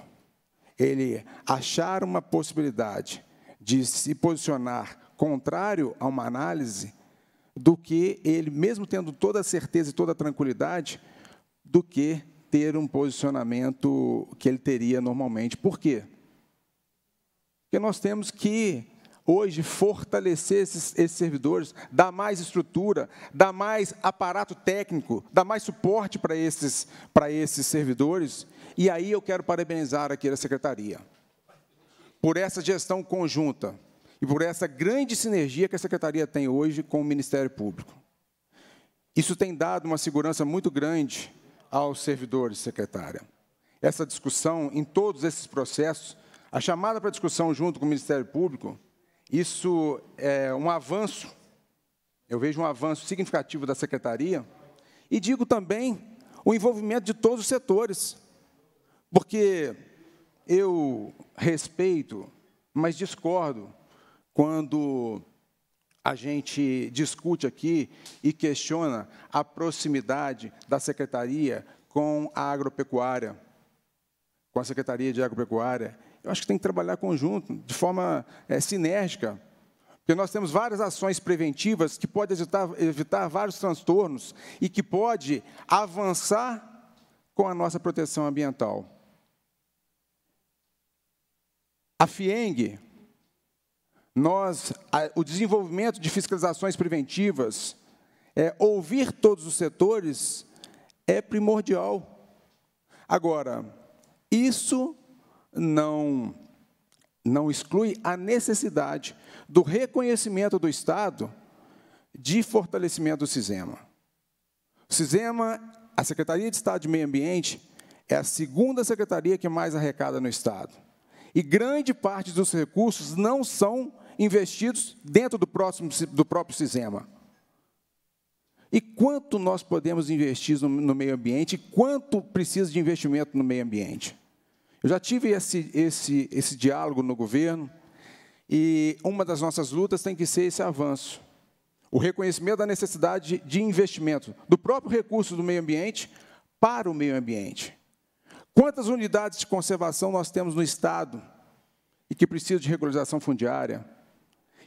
ele achar uma possibilidade de se posicionar contrário a uma análise, do que ele, mesmo tendo toda a certeza e toda a tranquilidade, do que ter um posicionamento que ele teria normalmente. Por quê? Porque nós temos que, hoje, fortalecer esses, esses servidores, dar mais estrutura, dar mais aparato técnico, dar mais suporte para esses, para esses servidores, e aí eu quero parabenizar aqui a secretaria por essa gestão conjunta e por essa grande sinergia que a secretaria tem hoje com o Ministério Público. Isso tem dado uma segurança muito grande aos servidores, secretária. Essa discussão em todos esses processos, a chamada para discussão junto com o Ministério Público, isso é um avanço, eu vejo um avanço significativo da secretaria, e digo também o envolvimento de todos os setores. Porque eu respeito, mas discordo quando a gente discute aqui e questiona a proximidade da secretaria com a agropecuária, com a Secretaria de Agropecuária. Eu acho que tem que trabalhar conjunto, de forma é, sinérgica, porque nós temos várias ações preventivas que podem evitar, evitar vários transtornos e que pode avançar com a nossa proteção ambiental. A FIENG, nós, a, o desenvolvimento de fiscalizações preventivas, é, ouvir todos os setores é primordial. Agora, isso não, não exclui a necessidade do reconhecimento do Estado de fortalecimento do SISEMA. O SISEMA, a Secretaria de Estado de Meio Ambiente, é a segunda secretaria que mais arrecada no Estado. E grande parte dos recursos não são investidos dentro do, próximo, do próprio sistema. E quanto nós podemos investir no, no meio ambiente? E quanto precisa de investimento no meio ambiente? Eu já tive esse, esse, esse diálogo no governo e uma das nossas lutas tem que ser esse avanço. O reconhecimento da necessidade de investimento do próprio recurso do meio ambiente para o meio ambiente. Quantas unidades de conservação nós temos no Estado e que precisam de regularização fundiária,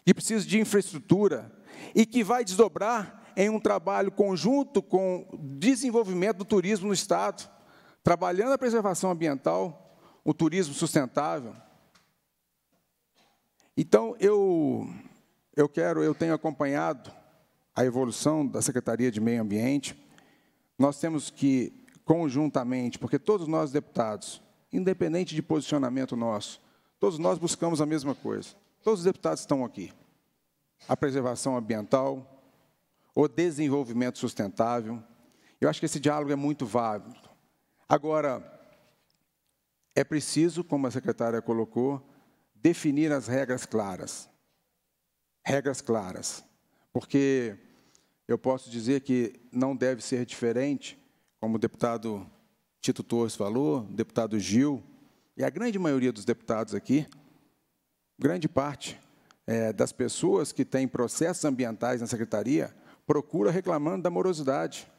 que precisam de infraestrutura e que vai desdobrar em um trabalho conjunto com o desenvolvimento do turismo no Estado, trabalhando a preservação ambiental, o turismo sustentável. Então, eu, eu quero, eu tenho acompanhado a evolução da Secretaria de Meio Ambiente. Nós temos que conjuntamente, porque todos nós deputados, independente de posicionamento nosso, todos nós buscamos a mesma coisa. Todos os deputados estão aqui. A preservação ambiental, o desenvolvimento sustentável. Eu acho que esse diálogo é muito válido. Agora, é preciso, como a secretária colocou, definir as regras claras. Regras claras. Porque eu posso dizer que não deve ser diferente como o deputado Tito Torres falou, o deputado Gil, e a grande maioria dos deputados aqui, grande parte é, das pessoas que têm processos ambientais na secretaria, procura reclamando da morosidade.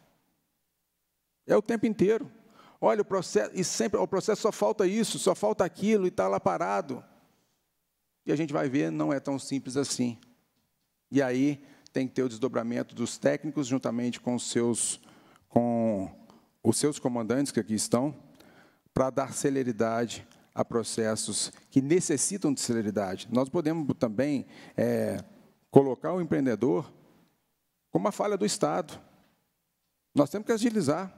É o tempo inteiro. Olha, o processo, e sempre, o processo só falta isso, só falta aquilo, e está lá parado. E a gente vai ver, não é tão simples assim. E aí tem que ter o desdobramento dos técnicos juntamente com os seus, com os seus comandantes que aqui estão, para dar celeridade a processos que necessitam de celeridade. Nós podemos também é, colocar o empreendedor como uma falha do Estado. Nós temos que agilizar.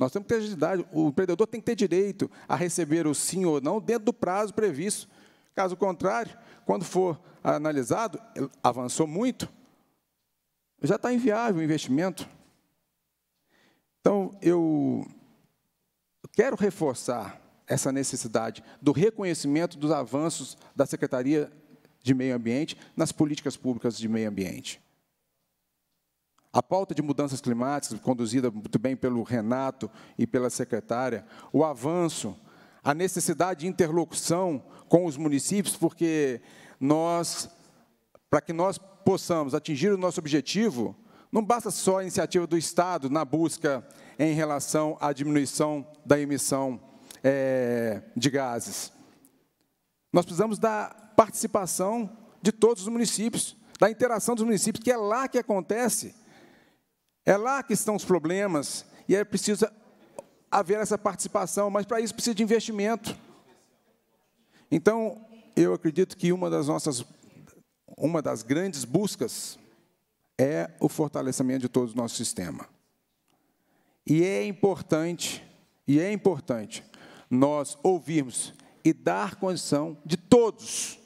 Nós temos que ter agilidade. O empreendedor tem que ter direito a receber o sim ou não dentro do prazo previsto. Caso contrário, quando for analisado, avançou muito, já está inviável o investimento. Então, eu quero reforçar essa necessidade do reconhecimento dos avanços da Secretaria de Meio Ambiente nas políticas públicas de meio ambiente. A pauta de mudanças climáticas, conduzida muito bem pelo Renato e pela secretária, o avanço, a necessidade de interlocução com os municípios, porque nós, para que nós possamos atingir o nosso objetivo, não basta só a iniciativa do Estado na busca em relação à diminuição da emissão é, de gases. Nós precisamos da participação de todos os municípios, da interação dos municípios, que é lá que acontece, é lá que estão os problemas, e é preciso haver essa participação, mas para isso precisa de investimento. Então, eu acredito que uma das nossas, uma das grandes buscas é o fortalecimento de todo o nosso sistema. E é importante, e é importante nós ouvirmos e dar condição de todos,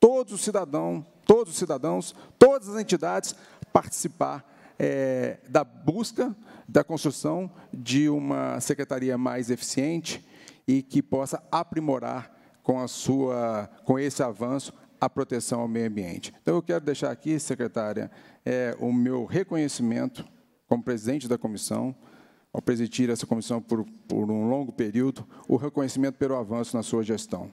todos os cidadãos, todos os cidadãos, todas as entidades participar é, da busca, da construção de uma secretaria mais eficiente e que possa aprimorar com a sua, com esse avanço, a proteção ao meio ambiente. Então, eu quero deixar aqui, secretária, é, o meu reconhecimento como presidente da comissão, ao presidir essa comissão por, por um longo período, o reconhecimento pelo avanço na sua gestão.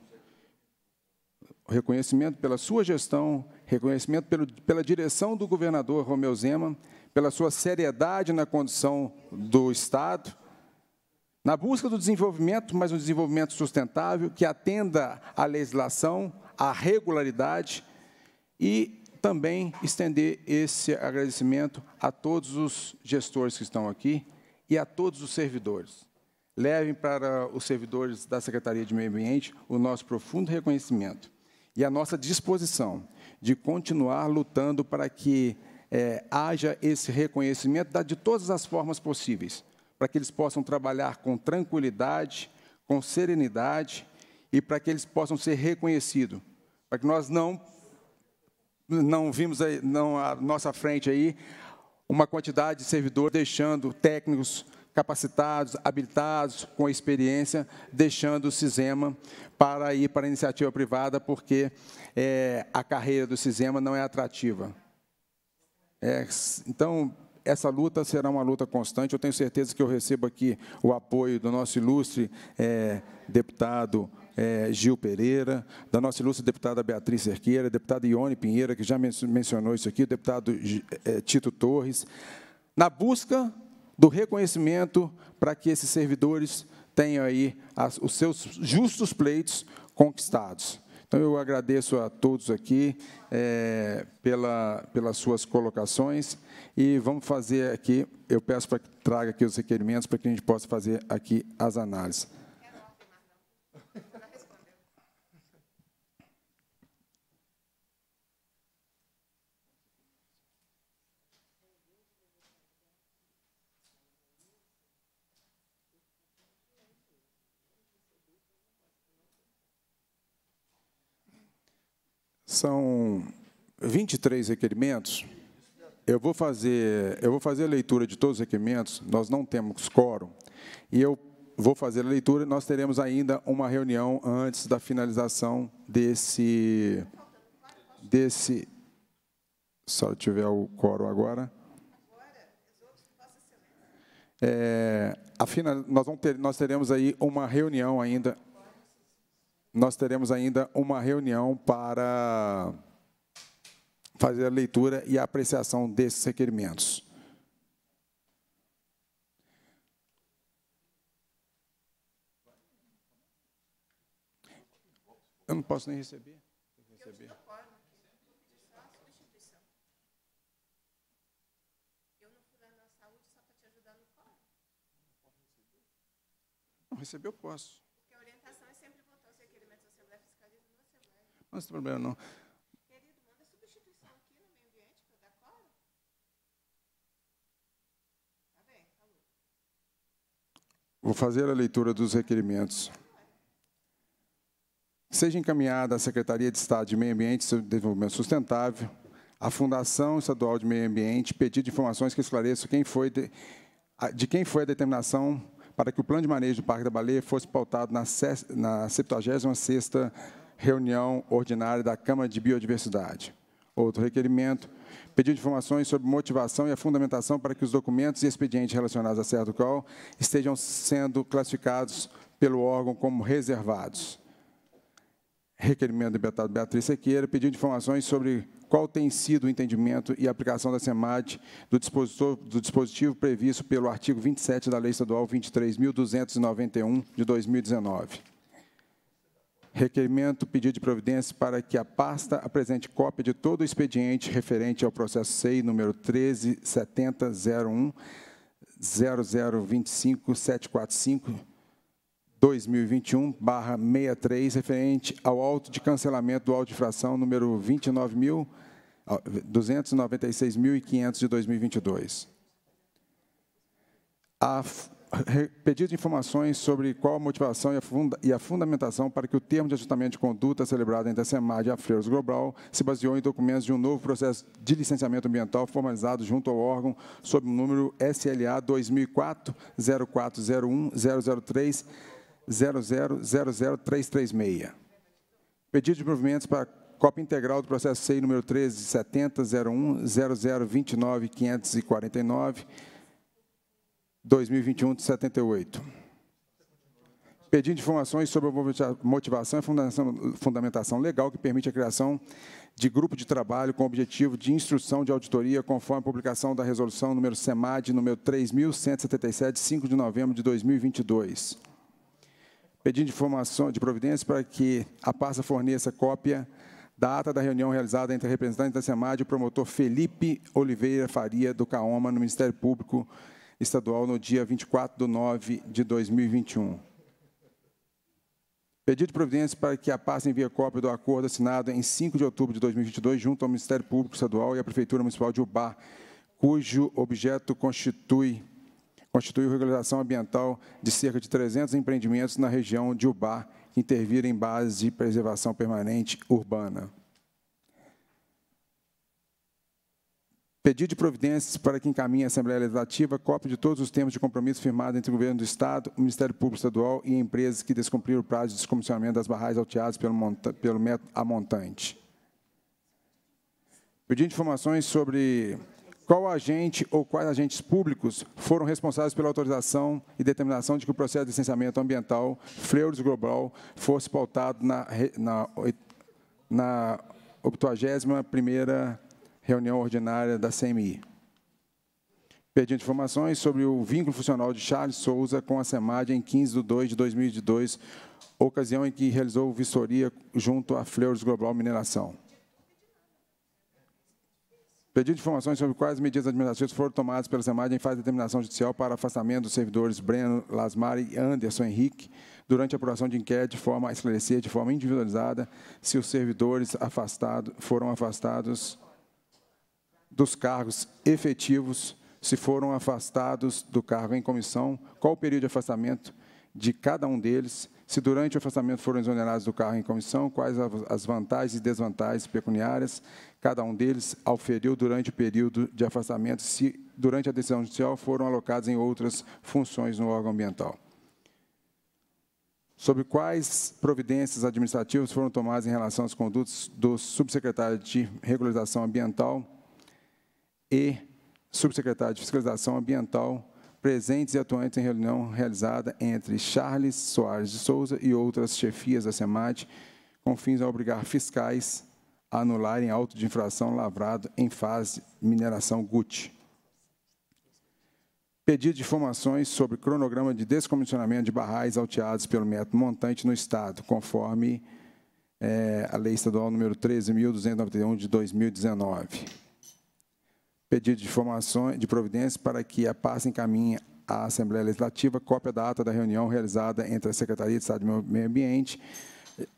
O reconhecimento pela sua gestão, reconhecimento pelo, pela direção do governador Romeu Zema, pela sua seriedade na condição do Estado, na busca do desenvolvimento, mas um desenvolvimento sustentável que atenda à legislação, a regularidade e também estender esse agradecimento a todos os gestores que estão aqui e a todos os servidores. Levem para os servidores da Secretaria de Meio Ambiente o nosso profundo reconhecimento e a nossa disposição de continuar lutando para que é, haja esse reconhecimento de todas as formas possíveis, para que eles possam trabalhar com tranquilidade, com serenidade e para que eles possam ser reconhecidos para é que nós não não vimos aí, não nossa frente aí uma quantidade de servidores deixando técnicos capacitados, habilitados, com experiência, deixando o Cisema para ir para a iniciativa privada, porque é, a carreira do Cisema não é atrativa. É, então, essa luta será uma luta constante. Eu tenho certeza que eu recebo aqui o apoio do nosso ilustre é, deputado é, Gil Pereira, da nossa ilustre deputada Beatriz Cerqueira, deputada Ione Pinheira, que já mencionou isso aqui, o deputado é, Tito Torres, na busca do reconhecimento para que esses servidores tenham aí as, os seus justos pleitos conquistados. Então, eu agradeço a todos aqui é, pela, pelas suas colocações e vamos fazer aqui, eu peço para que traga aqui os requerimentos para que a gente possa fazer aqui as análises. São 23 requerimentos. Eu vou fazer, eu vou fazer a leitura de todos os requerimentos, nós não temos quórum, e eu vou fazer a leitura, nós teremos ainda uma reunião antes da finalização desse... desse só tiver o quórum agora. É, a final, ter, nós teremos aí uma reunião ainda nós teremos ainda uma reunião para fazer a leitura e a apreciação desses requerimentos. Eu não posso nem receber. receber. Não, receber posso. Não tem problema, não. Querido, manda substituição aqui no meio ambiente para dar cola. Tá bem, falou. Vou fazer a leitura dos requerimentos. Seja encaminhada à Secretaria de Estado de Meio Ambiente e Desenvolvimento Sustentável, à Fundação Estadual de Meio Ambiente, pedido de informações que esclareçam quem foi de, de quem foi a determinação para que o plano de manejo do Parque da Baleia fosse pautado na, na 76ª reunião ordinária da Câmara de Biodiversidade. Outro requerimento, pediu informações sobre motivação e a fundamentação para que os documentos e expedientes relacionados a certo qual estejam sendo classificados pelo órgão como reservados. Requerimento do deputado Beatriz Sequeira, pediu informações sobre qual tem sido o entendimento e aplicação da SEMAD do, do dispositivo previsto pelo artigo 27 da Lei Estadual 23.291, de 2019. Requerimento pedido de providência para que a pasta apresente cópia de todo o expediente referente ao processo SEI número 13701 0025745 2021/63 referente ao auto de cancelamento do auto de fração número 29.296.500 296.500 ah, de 2022. A pedido de informações sobre qual a motivação e a, funda, e a, fundamentação para que o termo de ajustamento de conduta celebrado entre a SEMAD e a Freiros Global se baseou em documentos de um novo processo de licenciamento ambiental formalizado junto ao órgão sob o número SLA 2004 0401 003 0000336. Pedido de movimentos para cópia integral do processo CEI número 00 0029 549 2021 de 78. Pedindo informações sobre a motivação e fundamentação legal que permite a criação de grupo de trabalho com objetivo de instrução de auditoria, conforme a publicação da resolução número SEMAD, número 3.177, 5 de novembro de 2022. Pedindo informação de providência para que a pasta forneça cópia da ata da reunião realizada entre representantes da SEMAD e o promotor Felipe Oliveira Faria, do CAOMA, no Ministério Público, estadual no dia 24 de nove de 2021. Pedido de providência para que a pasta envie cópia do acordo assinado em 5 de outubro de 2022 junto ao Ministério Público Estadual e à Prefeitura Municipal de Ubá, cujo objeto constitui constitui regularização ambiental de cerca de 300 empreendimentos na região de Ubá, que interviram em base de preservação permanente urbana. Pedido de providências para que encaminhe à Assembleia Legislativa cópia de todos os termos de compromisso firmados entre o Governo do Estado, o Ministério Público Estadual e empresas que descumpriram o prazo de descomissionamento das barragens alteadas pelo, monta pelo método amontante. Pedido de informações sobre qual agente ou quais agentes públicos foram responsáveis pela autorização e determinação de que o processo de licenciamento ambiental Fleuris Global fosse pautado na, na, na 81ª reunião ordinária da CMI. Pedindo informações sobre o vínculo funcional de Charles Souza com a SEMAD em 15 de 2 de 2002, ocasião em que realizou vistoria junto à Fleuros Global Mineração. Pedido informações sobre quais medidas administrativas foram tomadas pela SEMAD em fase de determinação judicial para afastamento dos servidores Breno, Lasmar e Anderson Henrique durante a apuração de inquérito de forma a esclarecer de forma individualizada se os servidores afastado, foram afastados dos cargos efetivos se foram afastados do cargo em comissão, qual o período de afastamento de cada um deles, se durante o afastamento foram exonerados do cargo em comissão, quais as vantagens e desvantagens pecuniárias cada um deles auferiu durante o período de afastamento, se durante a decisão judicial foram alocados em outras funções no órgão ambiental. Sobre quais providências administrativas foram tomadas em relação às condutas do subsecretário de Regularização Ambiental e subsecretário de Fiscalização Ambiental, presentes e atuantes em reunião realizada entre Charles Soares de Souza e outras chefias da SEMAT, com fins a obrigar fiscais a anularem auto de infração lavrado em fase de mineração GUT. Pedido de informações sobre cronograma de descomissionamento de barrais alteados pelo método montante no Estado, conforme é, a Lei Estadual número 13.291, de 2019 pedido de informações de providências para que a pasta encaminhe à Assembleia Legislativa cópia da ata da reunião realizada entre a Secretaria de Estado do Meio Ambiente,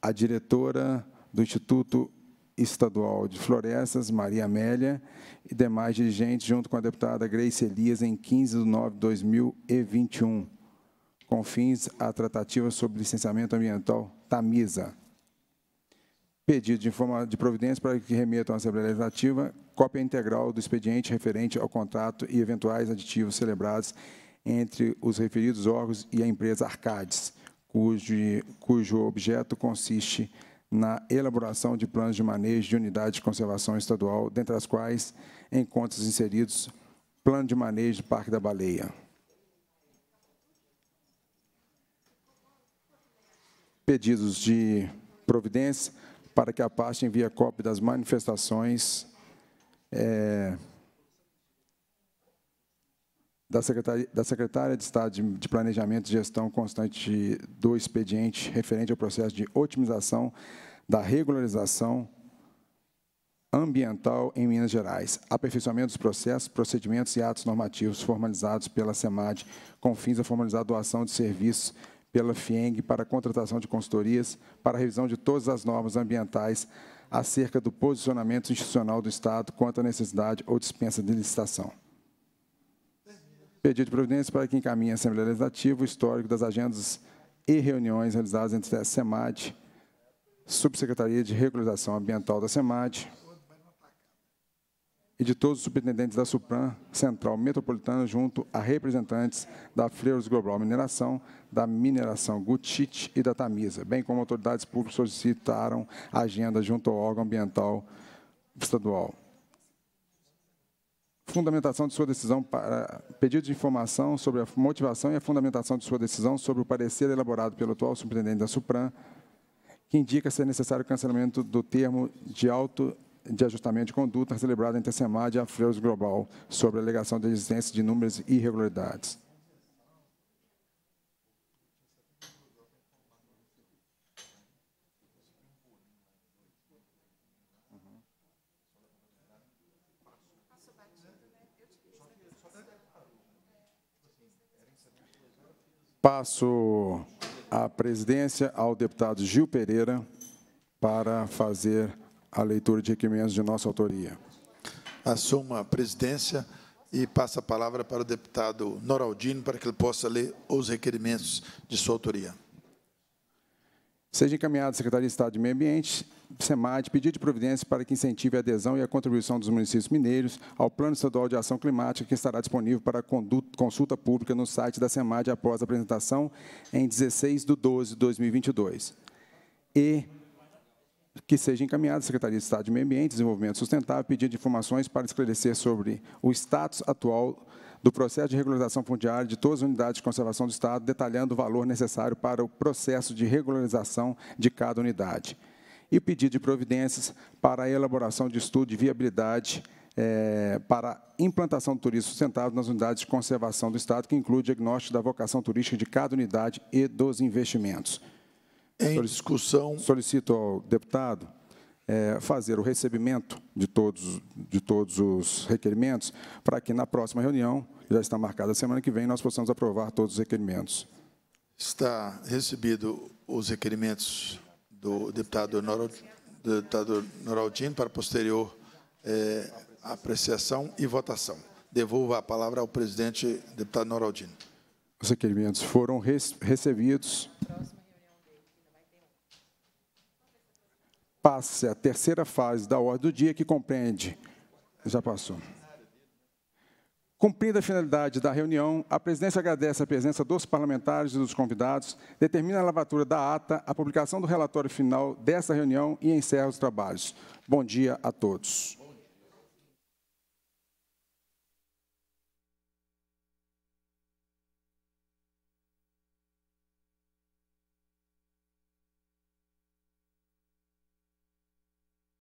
a diretora do Instituto Estadual de Florestas, Maria Amélia, e demais dirigentes, junto com a deputada Grace Elias, em 15 de nove de 2021, com fins à tratativa sobre licenciamento ambiental Tamisa, pedido de, de providência para que remetam à Assembleia Legislativa cópia integral do expediente referente ao contrato e eventuais aditivos celebrados entre os referidos órgãos e a empresa Arcades, cujo, cujo objeto consiste na elaboração de planos de manejo de unidades de conservação estadual, dentre as quais encontram inseridos plano de manejo do Parque da Baleia. Pedidos de providência para que a pasta envie a cópia das manifestações é, da, secretária, da Secretária de Estado de, de Planejamento e Gestão Constante do Expediente referente ao processo de otimização da regularização ambiental em Minas Gerais, aperfeiçoamento dos processos, procedimentos e atos normativos formalizados pela SEMAD com fins a formalizar a doação de serviços pela FIENG para a contratação de consultorias para a revisão de todas as normas ambientais acerca do posicionamento institucional do Estado quanto à necessidade ou dispensa de licitação. Pedido de providência para que encaminhe à Assembleia Legislativa o histórico das agendas e reuniões realizadas entre a SEMAD, Subsecretaria de Regularização Ambiental da SEMAD, e de todos os superintendentes da Supran Central Metropolitana, junto a representantes da Freiros Global Mineração, da Mineração Gutit e da Tamisa, bem como autoridades públicas solicitaram a agenda junto ao órgão ambiental estadual. Fundamentação de sua decisão para pedido de informação sobre a motivação e a fundamentação de sua decisão sobre o parecer elaborado pelo atual superintendente da Supran, que indica ser necessário o cancelamento do termo de auto de ajustamento de conduta celebrada entre a SEMAD e a Freus Global sobre a alegação de existência de inúmeras irregularidades. Passo a presidência ao deputado Gil Pereira para fazer a leitura de requerimentos de nossa autoria. Assuma a presidência e passa a palavra para o deputado Noraldino para que ele possa ler os requerimentos de sua autoria. Seja encaminhado à Secretaria de Estado de Meio Ambiente, SEMAD, pedido de providência para que incentive a adesão e a contribuição dos municípios mineiros ao Plano Estadual de Ação Climática, que estará disponível para consulta pública no site da SEMAD após a apresentação em 16 de 12 de 2022. E que seja encaminhada à Secretaria de Estado de Meio Ambiente e Desenvolvimento Sustentável pedindo informações para esclarecer sobre o status atual do processo de regularização fundiária de todas as unidades de conservação do Estado, detalhando o valor necessário para o processo de regularização de cada unidade. E pedido de providências para a elaboração de estudo de viabilidade é, para implantação do turismo sustentável nas unidades de conservação do Estado, que inclui o diagnóstico da vocação turística de cada unidade e dos investimentos. Em discussão. Solicito ao deputado é, fazer o recebimento de todos, de todos os requerimentos, para que na próxima reunião, já está marcada semana que vem, nós possamos aprovar todos os requerimentos. Está recebido os requerimentos do deputado, do deputado Noraldino para posterior é, apreciação e votação. Devolvo a palavra ao presidente, deputado Noraldino. Os requerimentos foram recebidos. Próximo. passe a terceira fase da ordem do dia, que compreende. Já passou. Cumprida a finalidade da reunião, a presidência agradece a presença dos parlamentares e dos convidados, determina a lavatura da ata, a publicação do relatório final dessa reunião e encerra os trabalhos. Bom dia a todos.